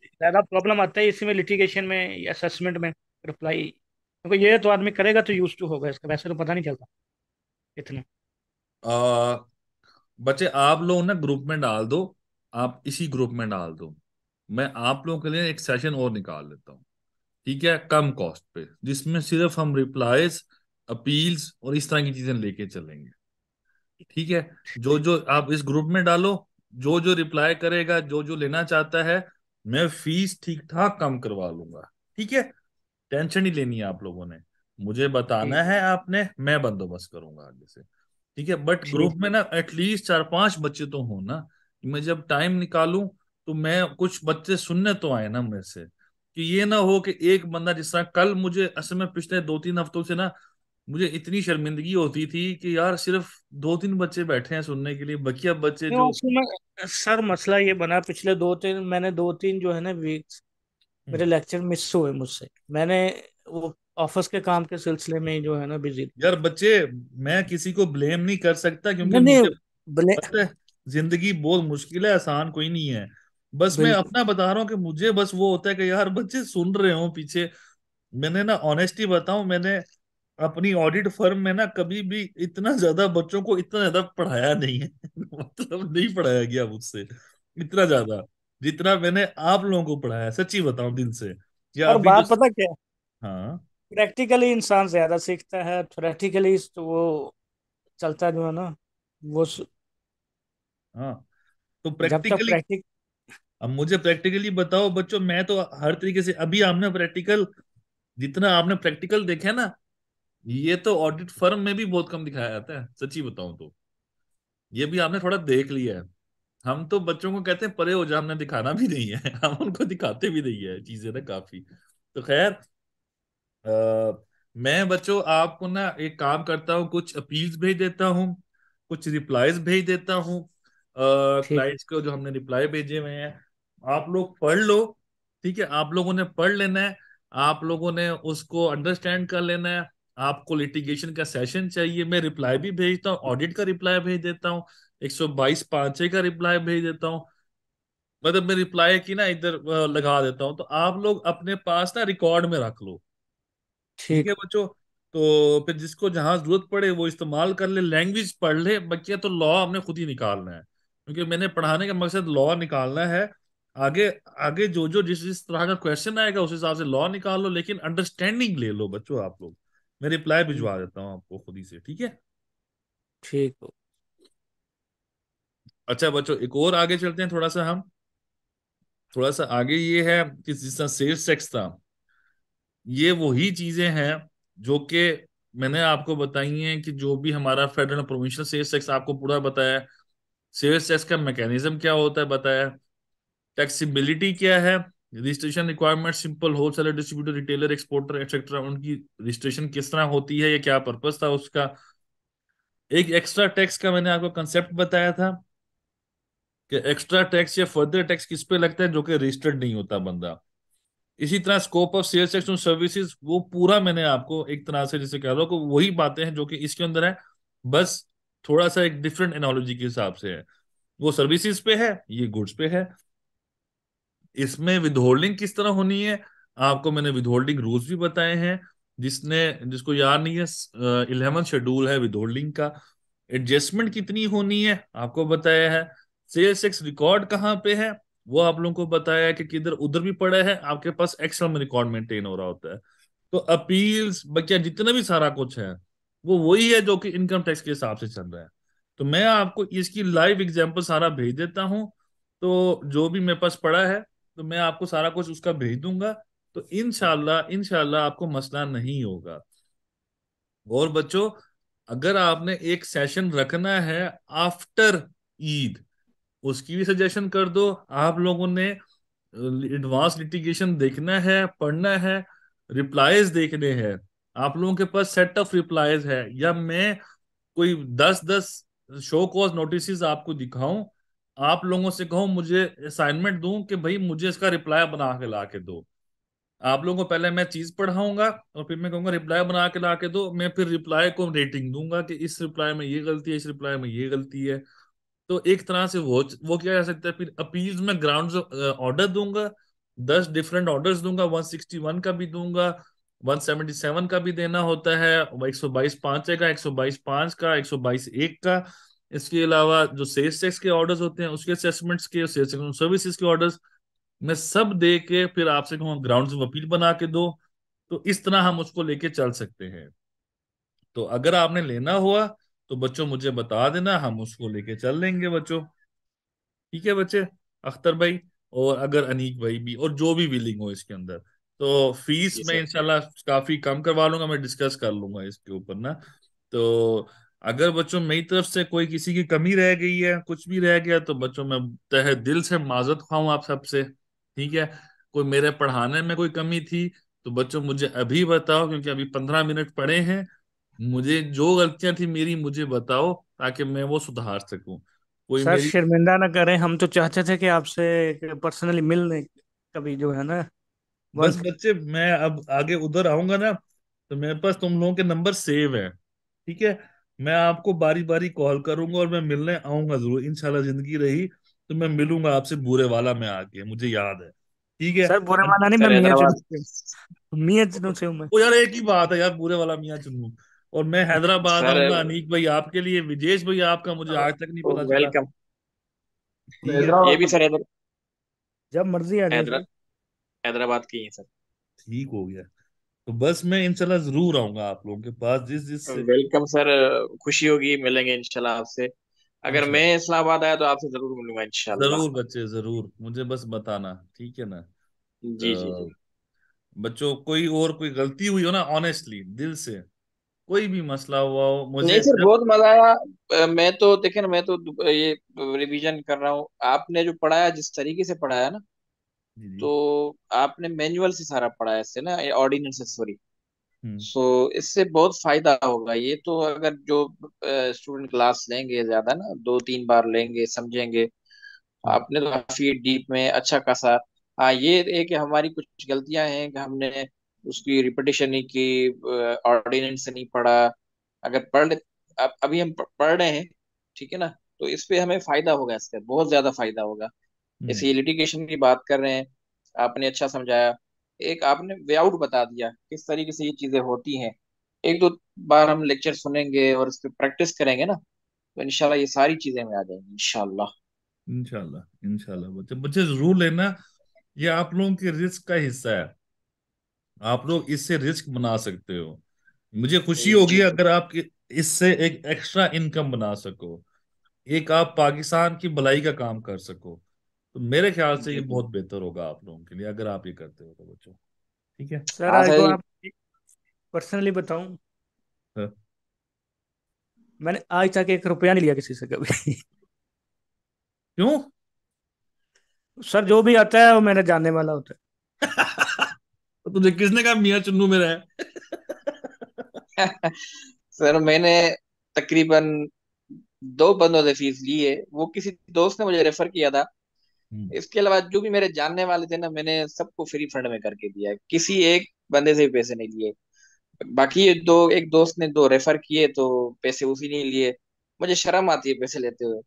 ज्यादा प्रॉब्लम आता है इसी में लिटिगेशन में असेसमेंट में रिप्लाई क्योंकि ये तो आदमी करेगा तो यूज टू होगा इसका वैसे तो पता नहीं चलता इतना आ, बच्चे आप लोग ना ग्रुप में डाल दो आप इसी ग्रुप में डाल दो मैं आप लोगों के लिए एक सेशन और निकाल लेता हूँ ठीक है कम कॉस्ट पे जिसमें सिर्फ हम रिप्लाईज अपील्स और इस तरह की चीजें लेके चलेंगे ठीक है जो जो आप इस ग्रुप में डालो जो जो रिप्लाई करेगा जो जो लेना चाहता है मैं फीस ठीक ठाक कम करवा लूंगा ठीक है टेंशन ही लेनी है आप लोगों ने मुझे बताना है आपने मैं बंदोबस्त करूंगा आगे से ठीक है बट ग्रुप में ना एटलीस्ट चार पांच बच्चे तो हो ना मैं जब टाइम निकालू तो मैं कुछ बच्चे सुनने तो आए ना मेरे से कि ये ना हो कि एक बंदा जिस तरह कल मुझे असल में पिछले दो तीन हफ्तों से ना मुझे इतनी शर्मिंदगी होती थी कि यार सिर्फ दो तीन बच्चे बैठे हैं सुनने के लिए बकिया बच्चे जो सर मसला ये बना पिछले दो तीन मैंने दो तीन जो है ना वीक्स मेरे लेक्चर हम्म। मिस हुए मुझसे मैंने वो ऑफिस के काम के सिलसिले में जो है ना बिजी यार बच्चे मैं किसी को ब्लेम नहीं कर सकता क्योंकि नहीं, जिंदगी बहुत मुश्किल है आसान कोई नहीं है बस मैं अपना बता रहा हूँ कि मुझे बस वो होता है कि यार बच्चे सुन रहे हो पीछे मैंने ना ऑनेस्टी बताऊ मैंने अपनी ऑडिट फर्म में ना कभी भी इतना ज्यादा बच्चों को इतना ज्यादा पढ़ाया नहीं है मतलब नहीं पढ़ाया गया मुझसे इतना ज्यादा जितना मैंने आप लोगों को पढ़ाया सच्ची बताऊं दिल से या और बात तो... पता क्या हाँ प्रैक्टिकली इंसान ज्यादा सीखता है थ्योरेटिकली तो वो चलता जो है ना वो स... हाँ तो प्रैक्टिकली प्रैक्टिक... अब मुझे प्रैक्टिकली बताओ बच्चों मैं तो हर तरीके से अभी आपने प्रैक्टिकल जितना आपने प्रैक्टिकल देखा ना ये तो ऑडिट फर्म में भी बहुत कम दिखाया जाता है सच्ची बताऊं तो ये भी आपने थोड़ा देख लिया है हम तो बच्चों को कहते हैं परे हो जा हमने दिखाना भी नहीं है हम उनको दिखाते भी नहीं है चीजें ना काफी तो खैर मैं बच्चों आपको ना एक काम करता हूँ कुछ अपील्स भेज देता हूँ कुछ रिप्लाईज भेज देता हूँ क्लाइंट्स को जो हमने रिप्लाई भेजे हुए हैं आप लोग पढ़ लो ठीक है आप लोगों ने पढ़ लेना है आप लोगों ने उसको अंडरस्टैंड कर लेना है आपको लिटिगेशन का सेशन चाहिए मैं रिप्लाई भी भेजता हूँ ऑडिट का रिप्लाई भेज देता हूँ एक सौ बाईस पांचे का रिप्लाई भेज देता हूँ मतलब मैं रिप्लाई की ना इधर लगा देता हूँ तो आप लोग अपने पास ना रिकॉर्ड में रख लो ठीक है बच्चों तो फिर जिसको जहां जरूरत पड़े वो इस्तेमाल कर ले लैंग्वेज पढ़ ले बच्चे तो लॉ हमने खुद ही निकालना है क्योंकि मैंने पढ़ाने का मकसद लॉ निकालना है आगे आगे जो जो जिस जिस तरह का क्वेश्चन आएगा उस हिसाब से लॉ निकाल लो लेकिन अंडरस्टैंडिंग ले लो बच्चों आप लोग मैं रिप्लाई भिजवा देता हूँ आपको खुद ही से ठीक है ठीक है अच्छा बच्चों एक और आगे चलते हैं थोड़ा सा हम थोड़ा सा आगे ये है कि जिस तरह सेल्स टैक्स था ये वही चीजें हैं जो कि मैंने आपको बताई हैं कि जो भी हमारा फेडरल प्रोविंशियल सेल्स टैक्स आपको पूरा बताया सेल्स टैक्स का मैकेनिज्म क्या होता है बताया टैक्सीबिलिटी क्या है registration requirement simple wholesaler distributor retailer exporter etcetera उनकी रजिस्ट्रेशन किस तरह होती है या क्या पर्पज था उसका एक एक्स्ट्रा टैक्स का मैंने आपको कंसेप्ट बताया था कि एक्स्ट्रा टैक्स या फर्दर टैक्स किस पे लगता है जो कि रजिस्टर्ड नहीं होता बंदा इसी तरह scope of sales action services वो पूरा मैंने आपको एक तरह से जैसे कह रहा हूँ वही बातें हैं जो कि इसके अंदर है बस थोड़ा सा एक डिफरेंट एनोलॉजी के हिसाब से है वो सर्विसेज पे है ये गुड्स पे है इसमें विदहोल्डिंग किस तरह होनी है आपको मैंने विदहोल्डिंग रूल्स भी बताए हैं जिसने जिसको याद नहीं है इलेवन शेड्यूल है विदहोल्डिंग का एडजस्टमेंट कितनी होनी है आपको बताया है सेल्स एक्स रिकॉर्ड कहाँ पे है वो आप लोगों को बताया कि किधर उधर भी पड़ा है आपके पास एक्सल में रिकॉर्ड मेंटेन हो रहा होता है तो अपील्स बच्चा जितना भी सारा कुछ है वो वही है जो कि इनकम टैक्स के हिसाब से चल रहा है तो मैं आपको इसकी लाइव एग्जाम्पल सारा भेज देता हूँ तो जो भी मेरे पास पड़ा है तो मैं आपको सारा कुछ उसका भेज दूंगा तो इनशाला इनशाला आपको मसला नहीं होगा और बच्चों अगर आपने एक सेशन रखना है आफ्टर ईद उसकी भी सजेशन कर दो आप लोगों ने एडवांस लिटिगेशन देखना है पढ़ना है रिप्लाईज देखने हैं आप लोगों के पास सेट ऑफ रिप्लाईज है या मैं कोई दस दस शो कॉज नोटिस आपको दिखाऊं आप लोगों से कहूं मुझे असाइनमेंट दूं कि भाई मुझे इसका रिप्लाई बना के ला के दो आप लोगों को पहले मैं चीज पढ़ाऊंगा और फिर मैं कहूंगा रिप्लाई बना के ला के दो मैं फिर रिप्लाई को रेटिंग दूंगा कि इस रिप्लाई में ये गलती है इस रिप्लाई में ये गलती है तो एक तरह से वो वो किया जा सकता है फिर अपील में ग्राउंड ऑर्डर दूंगा दस डिफरेंट ऑर्डर दूंगा वन का भी दूंगा सेवन का भी देना होता है एक सौ बाईस पांच का एक सौ बाईस पांच का एक सौ बाईस एक का इसके अलावा जो सेल्स टैक्स के ऑर्डर्स होते हैं उसके असेसमेंट्स के सेल्स सर्विसेज के ऑर्डर्स मैं सब दे के फिर आपसे कहूँ ग्राउंड अपील बना के दो तो इस तरह हम उसको लेके चल सकते हैं तो अगर आपने लेना हुआ तो बच्चों मुझे बता देना हम उसको लेके चल लेंगे बच्चों ठीक है बच्चे अख्तर भाई और अगर अनीक भाई भी और जो भी विलिंग हो इसके अंदर तो फीस मैं इनशाला काफी कम करवा लूंगा मैं डिस्कस कर लूंगा इसके ऊपर ना तो अगर बच्चों मेरी तरफ से कोई किसी की कमी रह गई है कुछ भी रह गया तो बच्चों मैं तह दिल से माजत खाऊं आप सबसे ठीक है कोई मेरे पढ़ाने में कोई कमी थी तो बच्चों मुझे अभी बताओ क्योंकि अभी पंद्रह मिनट पड़े हैं मुझे जो गलतियां थी मेरी मुझे बताओ ताकि मैं वो सुधार सकूं कोई सर मेरी शर्मिंदा ना करें हम तो चाहते थे कि आपसे पर्सनली मिलने कभी जो है ना बस बच्चे मैं अब आगे उधर आऊंगा ना तो मेरे पास तुम लोगों के नंबर सेव है ठीक है मैं आपको बारी बारी कॉल करूंगा और मैं मिलने आऊंगा जरूर इनशाला जिंदगी रही तो मैं मिलूंगा आपसे बुरे वाला में आके मुझे याद है ठीक है सर बुरे वाला नहीं मैं मियां चुनू मियां चुनू से हूं मैं ओ यार एक ही बात है यार बुरे वाला मियां चुनू और मैं हैदराबाद आऊंगा अनीक भाई आपके लिए विजेश भाई आपका मुझे आज तक नहीं पता वेलकम ये भी सर जब मर्जी आ जाए हैदराबाद की है सर ठीक हो गया तो बस मैं इंशाल्लाह जरूर आऊंगा आप लोगों के पास जिस जिस वेलकम सर खुशी होगी मिलेंगे इंशाल्लाह आपसे अगर अच्छा। मैं इस्लामाबाद आया तो आपसे जरूर मिलूंगा इंशाल्लाह जरूर बच्चे जरूर मुझे बस बताना ठीक है ना जी जी तो जी बच्चों कोई और कोई गलती हुई हो ना ऑनेस्टली दिल से कोई भी मसला हुआ हो मुझे नहीं सर बहुत मजा आया मैं तो देखे ना मैं तो ये रिवीजन कर रहा हूँ आपने जो पढ़ाया जिस तरीके से पढ़ाया ना तो आपने मैनुअल से सारा पढ़ाया इससे ना ऑर्डिनेंस से सॉरी सो हम्म। so, इससे बहुत फायदा होगा ये तो अगर जो स्टूडेंट क्लास लेंगे ज्यादा ना दो तीन बार लेंगे समझेंगे हम्म। आपने तो काफी डीप में अच्छा खासा हाँ ये एक हमारी कुछ गलतियां हैं कि हमने उसकी रिपीटेशन नहीं की ऑर्डिनेंस नहीं पढ़ा अगर पढ़ अभी हम पढ़ रहे हैं ठीक है ना तो इस पे हमें फायदा होगा इसके बहुत ज्यादा फायदा होगा हम्म। जैसे ये लिटिगेशन की बात कर रहे हैं आपने अच्छा समझाया एक आपने वे आउट बता दिया किस तरीके से ये चीजें होती हैं एक दो बार हम लेक्चर सुनेंगे और इस पर प्रैक्टिस करेंगे ना तो इनशाला ये सारी चीजें हमें आ जाएंगी इनशाला इनशाला इनशाला बच्चे बच्चे जरूर लेना ये आप लोगों के रिस्क का हिस्सा है आप लोग इससे रिस्क बना सकते हो मुझे खुशी होगी अगर आप इससे एक एक्स्ट्रा इनकम बना सको एक आप पाकिस्तान की भलाई का काम कर सको तो मेरे ख्याल से ये बहुत बेहतर होगा आप लोगों के लिए अगर आप ये करते हो तो बच्चों ठीक है सर आप हाँ पर्सनली बताऊं हाँ। मैंने आज तक एक रुपया नहीं लिया किसी से कभी क्यों सर जो भी आता है वो मैंने जानने वाला होता है तो तुझे किसने कहा मियाँ चुन्नू मेरा है सर मैंने तकरीबन दो बंदों से फीस ली है वो किसी दोस्त ने मुझे रेफर किया था हम्म। इसके अलावा जो भी मेरे जानने वाले थे ना मैंने सबको फ्री फंड में करके दिया किसी एक बंदे से भी पैसे नहीं लिए बाकी ये दो एक दोस्त ने दो रेफर किए तो पैसे उसी ने लिए मुझे शर्म आती है पैसे लेते हुए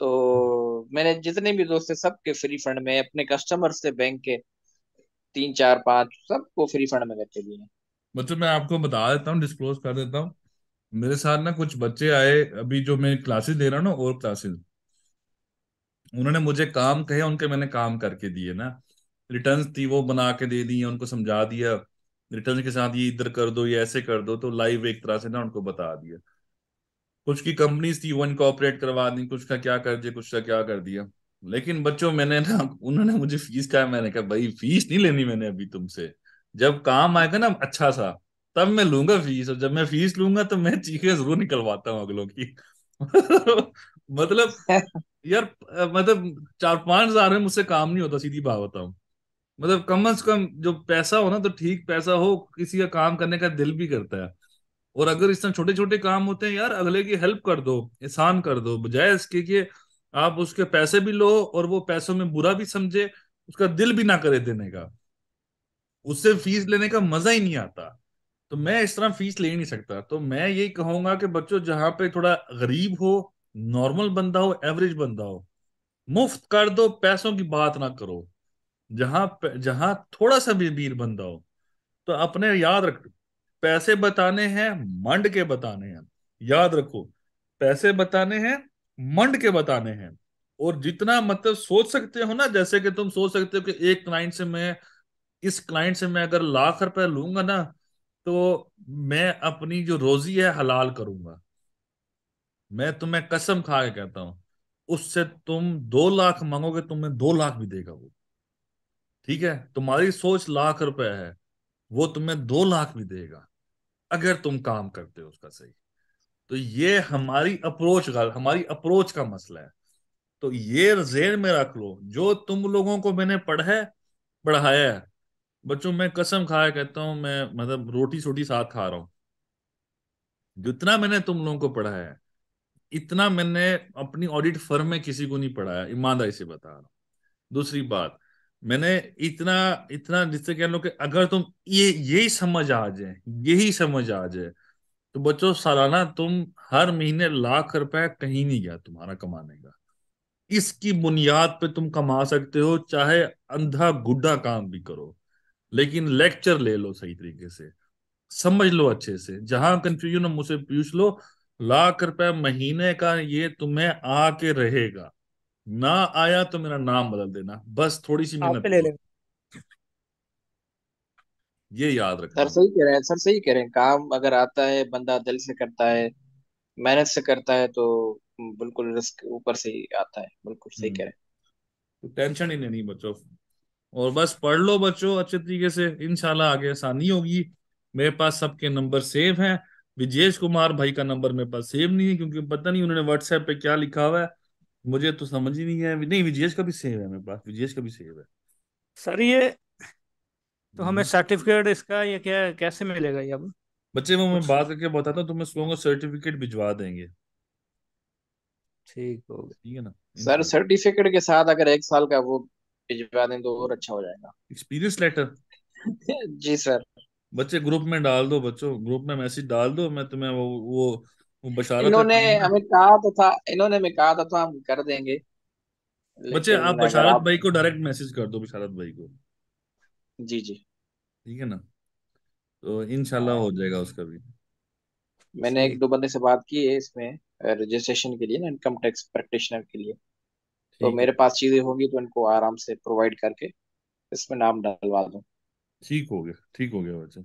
तो मैंने जितने भी दोस्त थे सबके फ्री फंड में अपने कस्टमर्स से बैंक के तीन चार पाँच सबको फ्री फंड में करके दिए बच्चों मैं आपको बता देता हूँ डिस्क्लोज कर देता हूँ मेरे साथ ना कुछ बच्चे आए अभी जो मैं क्लासेस दे रहा हूँ ना और क्लासेस उन्होंने मुझे काम कहे उनके मैंने काम करके दिए ना रिटर्न थी वो बना के दे दी उनको समझा दिया रिटर्न के साथ ये इधर कर दो ये ऐसे कर दो तो लाइव एक तरह से ना उनको बता दिया कुछ की कंपनीज थी वो इनकॉपरेट करवा दी कुछ का क्या कर दिया कुछ का क्या कर दिया लेकिन बच्चों मैंने ना उन्होंने मुझे फीस कहा मैंने कहा भाई फीस नहीं लेनी मैंने अभी तुमसे जब काम आएगा ना अच्छा सा तब मैं लूंगा फीस और जब मैं फीस लूंगा तो मैं चीखे जरूर निकलवाता हूँ अगलों की मतलब यार मतलब चार पांच हजार में मुझसे काम नहीं होता सीधी बात बताऊं मतलब कम अज कम जो पैसा हो ना तो ठीक पैसा हो किसी का काम करने का दिल भी करता है और अगर इस तरह छोटे छोटे काम होते हैं यार अगले की हेल्प कर दो एहसान कर दो बजाय इसके कि आप उसके पैसे भी लो और वो पैसों में बुरा भी समझे उसका दिल भी ना करे देने का उससे फीस लेने का मजा ही नहीं आता तो मैं इस तरह फीस ले नहीं सकता तो मैं यही कहूंगा कि बच्चों जहां पे थोड़ा गरीब हो नॉर्मल बंदा हो एवरेज बंदा हो मुफ्त कर दो पैसों की बात ना करो जहां जहां थोड़ा सा भी वीर बंदा हो तो अपने याद रख पैसे बताने हैं मंड के बताने हैं याद रखो पैसे बताने हैं मंड के बताने हैं और जितना मतलब सोच सकते हो ना जैसे कि तुम सोच सकते हो कि एक क्लाइंट से मैं इस क्लाइंट से मैं अगर लाख रुपए लूंगा ना तो मैं अपनी जो रोजी है हलाल करूंगा मैं तुम्हें कसम खा के कहता हूं उससे तुम दो लाख मांगोगे तुम्हें तो दो लाख भी देगा वो ठीक है तुम्हारी सोच लाख रुपए है वो तुम्हें दो लाख भी देगा अगर तुम काम करते हो उसका सही तो ये हमारी अप्रोच का हमारी अप्रोच का मसला है तो ये जेर में रख लो जो तुम लोगों को मैंने पढ़ा पढ़ाया है बच्चों मैं कसम खाया कहता हूं मैं मतलब रोटी सोटी साथ खा रहा हूं जितना मैंने तुम लोगों को पढ़ाया है इतना मैंने अपनी ऑडिट फर्म में किसी को नहीं पढ़ाया ईमानदारी से बता रहा हूँ दूसरी बात मैंने इतना इतना जिससे कह लो कि अगर तुम ये यही समझ आ जाए यही समझ आ जाए तो बच्चों सालाना तुम हर महीने लाख रुपए कहीं नहीं गया तुम्हारा कमाने का इसकी बुनियाद पे तुम कमा सकते हो चाहे अंधा गुड्डा काम भी करो लेकिन लेक्चर ले लो सही तरीके से समझ लो अच्छे से जहां कंफ्यूजन हो मुझसे पूछ लो लाख रुपए महीने का ये तुम्हें आके रहेगा ना आया तो मेरा नाम बदल देना बस थोड़ी सी मेहनत ले ये याद रखना सर सही कह रहे हैं सर सही कह रहे हैं काम अगर आता है बंदा दिल से करता है मेहनत से करता है तो बिल्कुल रिस्क ऊपर से ही आता है बिल्कुल सही हम्म। कह रहे हैं तो टेंशन ही नहीं बच्चों और बस पढ़ लो बच्चों अच्छे तरीके से इनशाला आगे आसानी होगी मेरे पास सबके नंबर सेव हैं विजेश कुमार भाई का नंबर मेरे पास सेव नहीं है क्योंकि पता नहीं उन्होंने व्हाट्सएप पे क्या लिखा हुआ है मुझे तो समझ ही नहीं है नहीं विजेश का भी सेव है मेरे पास विजेश का भी सेव है सर ये तो हमें सर्टिफिकेट हम्म। इसका ये क्या कैसे मिलेगा ये अब बच्चे वो मैं बात करके बताता हूँ तुम्हें स्कूलों का सर्टिफिकेट भिजवा देंगे ठीक हो गया ठीक है ना सर सर्टिफिकेट के साथ अगर एक साल का वो भिजवा दें तो और अच्छा हो जाएगा एक्सपीरियंस लेटर जी सर बच्चे ग्रुप में डाल दो बच्चों ग्रुप में मैसेज डाल दो मैं तुम्हें वो वो, वो बशारत इन्होंने हमें कहा तो था इन्होंने हमें कहा तो था तो हम कर देंगे बच्चे आप बशारत भाई को डायरेक्ट मैसेज कर दो बशारत भाई को जी जी ठीक है ना तो इनशाला हो हाँ। जाएगा उसका भी मैंने एक दो बंदे से बात की है इसमें रजिस्ट्रेशन के लिए ना इनकम टैक्स प्रैक्टिशनर के लिए तो मेरे पास चीजें होंगी तो इनको आराम से प्रोवाइड करके इसमें नाम डालवा दूं ठीक हो गया ठीक हो गया बच्चे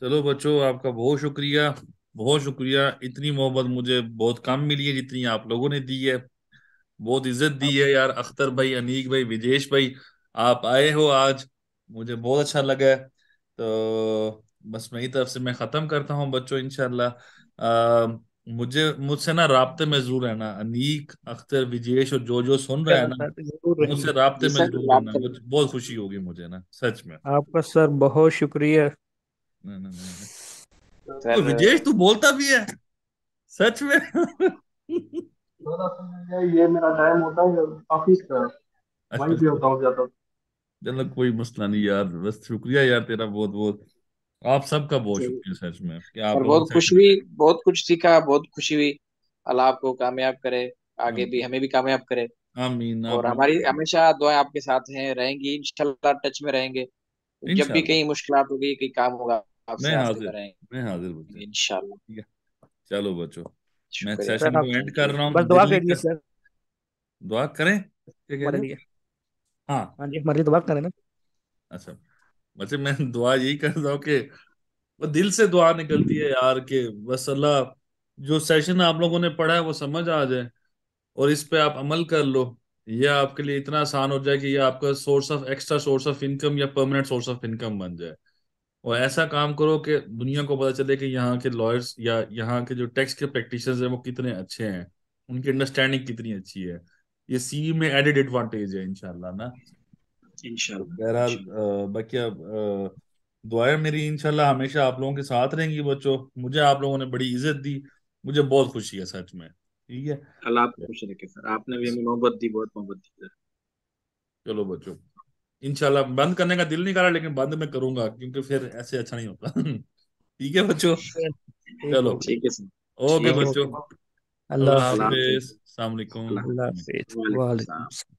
चलो बच्चों आपका बहुत शुक्रिया बहुत शुक्रिया इतनी मोहब्बत मुझे बहुत कम मिली है जितनी आप लोगों ने दी है बहुत इज्जत दी है यार अख्तर भाई अनीक भाई विजेश भाई आप आए हो आज मुझे बहुत अच्छा लगा तो बस मेरी तरफ से मैं ख़त्म करता हूँ बच्चों इनशाला मुझे मुझसे ना रबते में जरूर रहना अनीक अख्तर विजेश और जो जो सुन रहे हैं ना मुझसे रबते में जरूर रहना बहुत खुशी होगी मुझे ना सच में आपका सर बहुत शुक्रिया नहीं, नहीं, नहीं। तो विजेश तू बोलता भी है सच में अच्छा। चलो कोई मसला नहीं यार बस शुक्रिया यार तेरा बहुत बहुत आप सबका बहुत शुक्रिया सच में कि आप और बहुत खुश हुई बहुत कुछ सीखा बहुत खुशी हुई अल्लाह आपको कामयाब करे आगे हाँ। भी हमें भी कामयाब करे आमीन और हमारी हमेशा दुआएं आपके साथ हैं रहेंगी इंशाल्लाह टच में रहेंगे जब भी कहीं मुश्किल होगी कहीं काम होगा मैं हाजिर मैं हाजिर इंशाल्लाह चलो बच्चों मैं सेशन को एंड कर रहा हूँ बस दुआ करिए सर दुआ करें क्या कह हाँ हाँ जी मर्जी दुआ करें ना अच्छा वैसे मैं दुआ यही कर रहा हूँ कि वो दिल से दुआ निकलती है यार के बस अल्लाह जो सेशन आप लोगों ने पढ़ा है वो समझ आ जाए और इस पे आप अमल कर लो ये आपके लिए इतना आसान हो जाए कि ये आपका source of extra source of income या परमानेंट सोर्स ऑफ इनकम बन जाए और ऐसा काम करो कि दुनिया को पता चले कि यहाँ के लॉयर्स या यहाँ के जो टैक्स के प्रैक्टिशनर्स हैं वो कितने अच्छे हैं उनकी अंडरस्टैंडिंग कितनी अच्छी है ये सी में एडेड एडवांटेज है इनशाला ना बहरहाल बाकी अब दुआएं मेरी इनशाला हमेशा आप लोगों के साथ रहेंगी बच्चों मुझे आप लोगों ने बड़ी इज्जत दी मुझे बहुत खुशी है सच में ठीक है अल्लाह आप खुश रखे सर आपने भी हमें मोहब्बत दी बहुत मोहब्बत दी सर चलो बच्चों इनशाला बंद करने का दिल नहीं कर रहा लेकिन बंद में करूंगा क्योंकि फिर ऐसे अच्छा नहीं होता ठीक है बच्चों चलो ठीक है ओके बच्चों अल्लाह हाफिज वालेकुम